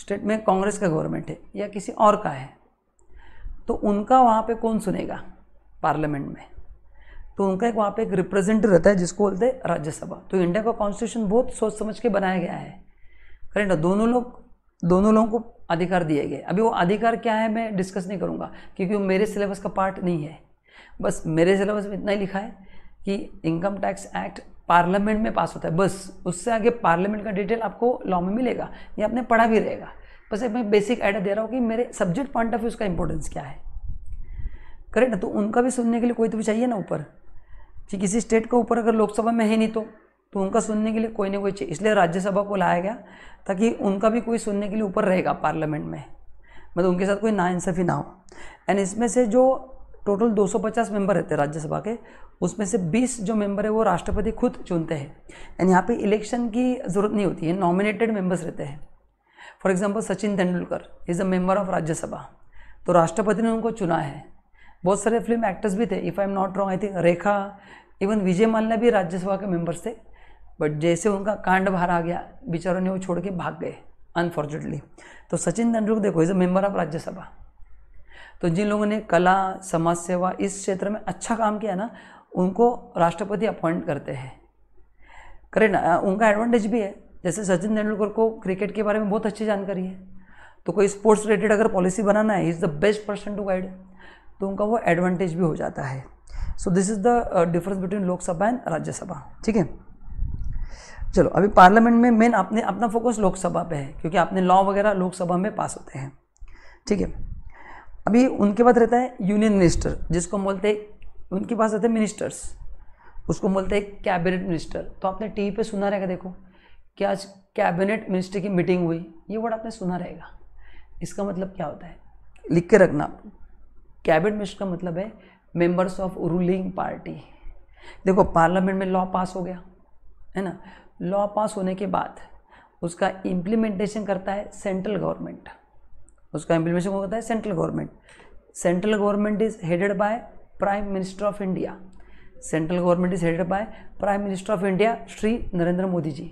स्टेट में कांग्रेस का गवर्नमेंट है या किसी और का है तो उनका वहाँ पे कौन सुनेगा पार्लियामेंट में तो उनका एक वहाँ पे एक रिप्रेजेंटेटिव रहता है जिसको बोलते हैं राज्यसभा तो इंडिया का कॉन्स्टिट्यूशन बहुत सोच समझ के बनाया गया है करेंट दोनों लोग दोनों लोगों को अधिकार दिए गए अभी वो अधिकार क्या है मैं डिस्कस नहीं करूँगा क्योंकि वो मेरे सिलेबस का पार्ट नहीं है बस मेरे सिलेबस में इतना ही लिखा है कि इनकम टैक्स एक्ट पार्लियामेंट में पास होता है बस उससे आगे पार्लियामेंट का डिटेल आपको लॉ में मिलेगा या आपने पढ़ा भी रहेगा बस एक मैं बेसिक आइडिया दे रहा हूँ कि मेरे सब्जेक्ट पॉइंट ऑफ व्यू उसका इंपॉर्टेंस क्या है करेक्ट ना तो उनका भी सुनने के लिए कोई तो भी चाहिए ना ऊपर जी किसी स्टेट का ऊपर अगर लोकसभा में है नहीं तो तो उनका सुनने के लिए कोई ना कोई चाहिए इसलिए राज्यसभा को लाया गया ताकि उनका भी कोई सुनने के लिए ऊपर रहेगा पार्लियामेंट में मतलब उनके साथ कोई ना इंसाफ़ी ना हो एंड इसमें से जो टोटल 250 मेंबर रहते हैं राज्यसभा के उसमें से 20 जो मेंबर है वो राष्ट्रपति खुद चुनते हैं एंड यहाँ पे इलेक्शन की ज़रूरत नहीं होती है नॉमिनेटेड मेंबर्स रहते हैं for example Sachin Tendulkar is a member of Rajya Sabha तो राष्ट्रपति ने उनको चुना है बहुत सारे फिल्म एक्टर्स भी थे if I am not wrong I think Rekha even Vijay Mallya भी राज्यसभा के मेंबर्स थे बट जैसे उनका कांड बाहर आ गया बेचारों ने वो छोड़ के भाग गए अनफॉर्चुनेटली तो सचिन तेंदुलकर देखो is a member of Rajya Sabha तो जिन लोगों ने कला समाज सेवा इस क्षेत्र में अच्छा काम किया ना उनको राष्ट्रपति अपॉइंट करते हैं करेक्ट ना उनका एडवांटेज भी है जैसे सचिन तेंदुलकर को क्रिकेट के बारे में बहुत अच्छी जानकारी है तो कोई स्पोर्ट्स रिलेटेड अगर पॉलिसी बनाना है is the best person to guide तो उनका वो एडवांटेज भी हो जाता है so this is the difference between Lok Sabha and Rajya Sabha ठीक है चलो अभी पार्लियामेंट में मेन आपने अपना फोकस लोकसभा पे है क्योंकि आपने लॉ वगैरह लोकसभा में पास होते हैं ठीक है अभी उनके पास रहता है यूनियन मिनिस्टर जिसको हम बोलते हैं उनके पास रहते हैं मिनिस्टर्स उसको बोलते हैं कैबिनेट मिनिस्टर तो आपने टीवी पे सुना रहेगा देखो कि आज कैबिनेट मिनिस्टर की मीटिंग हुई ये वर्ड आपने सुना रहेगा इसका मतलब क्या होता है लिख के रखना कैबिनेट मिनिस्टर का मतलब है मेंबर्स ऑफ रूलिंग पार्टी देखो पार्लियामेंट में लॉ पास हो गया है ना लॉ पास होने के बाद उसका इम्प्लीमेंटेशन करता है सेंट्रल गवर्नमेंट उसका इम्प्लीमेशन कौन करता है central government central government is headed by prime minister of India central government is headed by prime minister of India Shri Narendra Modi ji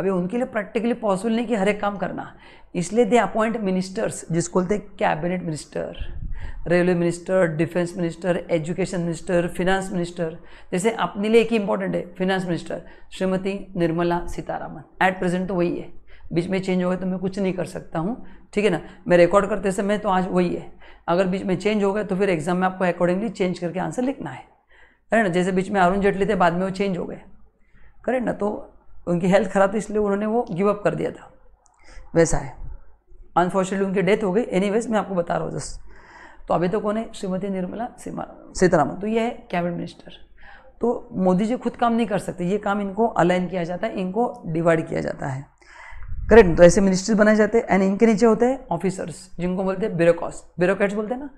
अभी उनके लिए प्रैक्टिकली पॉसिबल नहीं कि हर एक काम करना इसलिए दे अपॉइंट मिनिस्टर्स जिसको बोलते हैं cabinet minister railway minister defence minister education minister finance minister जैसे अपने लिए एक ही इंपॉर्टेंट है finance minister Shrimati Nirmala Sitharaman at present तो वही है बीच में चेंज हो गया तो मैं कुछ नहीं कर सकता हूँ ठीक है ना मैं रिकॉर्ड करते समय तो आज वही है अगर बीच में चेंज हो गया तो फिर एग्जाम में आपको अकॉर्डिंगली चेंज करके आंसर लिखना है करेक्ट ना जैसे बीच में अरुण जेटली थे बाद में वो चेंज हो गए करे ना तो उनकी हेल्थ ख़राब थी इसलिए उन्होंने वो गिव अप कर दिया था वैसा है अनफॉर्चुनेटली उनकी डेथ हो गई एनी मैं आपको बता रहा हूँ जस्ट तो अभी तो कौन है श्रीमती निर्मला सीतारामन तो ये है कैबिनेट मिनिस्टर तो मोदी जी खुद काम नहीं कर सकते ये काम इनको अलाइन किया जाता है इनको डिवाइड किया जाता है करेक्ट तो ऐसे मिनिस्ट्रीज बनाए जाते हैं एंड इनके नीचे होते हैं ऑफिसर्स जिनको बोलते हैं ब्यूरोक्राट्स ब्यूरोक्रेट्स बोलते हैं ना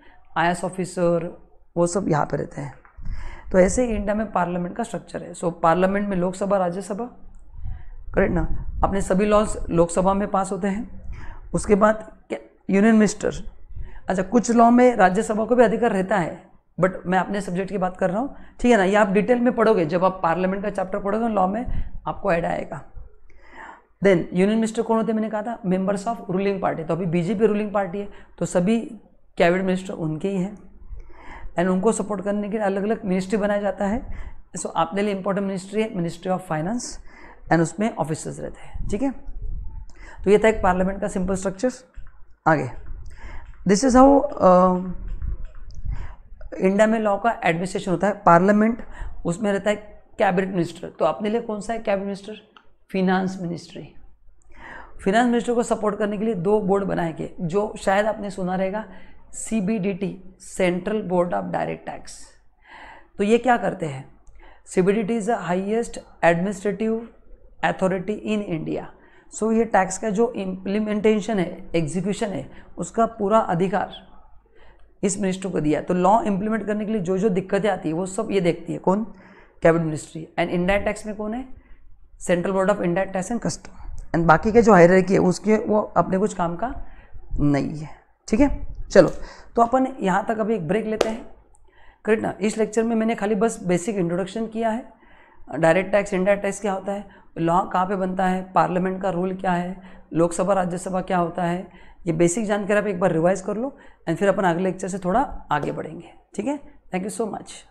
आई ऑफिसर वो सब यहाँ पर रहते हैं तो ऐसे ही इंडिया में पार्लियामेंट का स्ट्रक्चर है सो so, पार्लियामेंट में लोकसभा राज्यसभा करेक्ट ना अपने सभी लॉज लोकसभा में पास होते हैं उसके बाद यूनियन मिनिस्टर अच्छा कुछ लॉ में राज्यसभा को भी अधिकार रहता है बट मैं अपने सब्जेक्ट की बात कर रहा हूँ ठीक है ना ये आप डिटेल में पढ़ोगे जब आप पार्लियामेंट का चैप्टर पढ़ोगे लॉ में आपको ऐड आएगा देन यूनियन मिनिस्टर कौन होते हैं मैंने कहा था मेंबर्स ऑफ रूलिंग पार्टी तो अभी बीजेपी रूलिंग पार्टी है तो सभी कैबिनेट मिनिस्टर उनके ही हैं एंड उनको सपोर्ट करने के लिए अलग अलग मिनिस्ट्री बनाया जाता है सो so, आपने लिए इंपॉर्टेंट मिनिस्ट्री है मिनिस्ट्री ऑफ फाइनेंस एंड उसमें ऑफिसर्स रहते हैं ठीक है तो ये था एक पार्लियामेंट का सिंपल स्ट्रक्चर आगे दिस इज़ हाउ इंडिया में लॉ का एडमिनिस्ट्रेशन होता है पार्लियामेंट उसमें रहता है कैबिनेट मिनिस्टर तो अपने लिए कौन सा है cabinet minister finance ministry finance minister को सपोर्ट करने के लिए दो बोर्ड बनाए गए जो शायद आपने सुना रहेगा C central board of direct tax तो ये क्या करते हैं C B D T is the highest administrative authority in India so ये टैक्स का जो इम्प्लीमेंटेशन है एग्जीक्यूशन है उसका पूरा अधिकार इस मिनिस्टर को दिया है तो लॉ इम्प्लीमेंट करने के लिए जो जो दिक्कतें आती है वो सब ये देखती है कौन cabinet ministry and indirect tax में कौन है central board of indirect tax and custom and बाकी के जो हायर है उसके वो अपने कुछ काम का नहीं है ठीक है चलो तो अपन यहाँ तक अभी एक ब्रेक लेते हैं करेक्ट ना इस लेक्चर में मैंने खाली बस बेसिक इंट्रोडक्शन किया है डायरेक्ट टैक्स इनडायरेक्ट टैक्स क्या होता है लॉ कहाँ पे बनता है पार्लियामेंट का रूल क्या है लोकसभा राज्यसभा क्या होता है ये बेसिक जानकर आप एक बार रिवाइज कर लो एंड फिर अपन अगले लेक्चर से थोड़ा आगे बढ़ेंगे ठीक है थैंक यू सो मच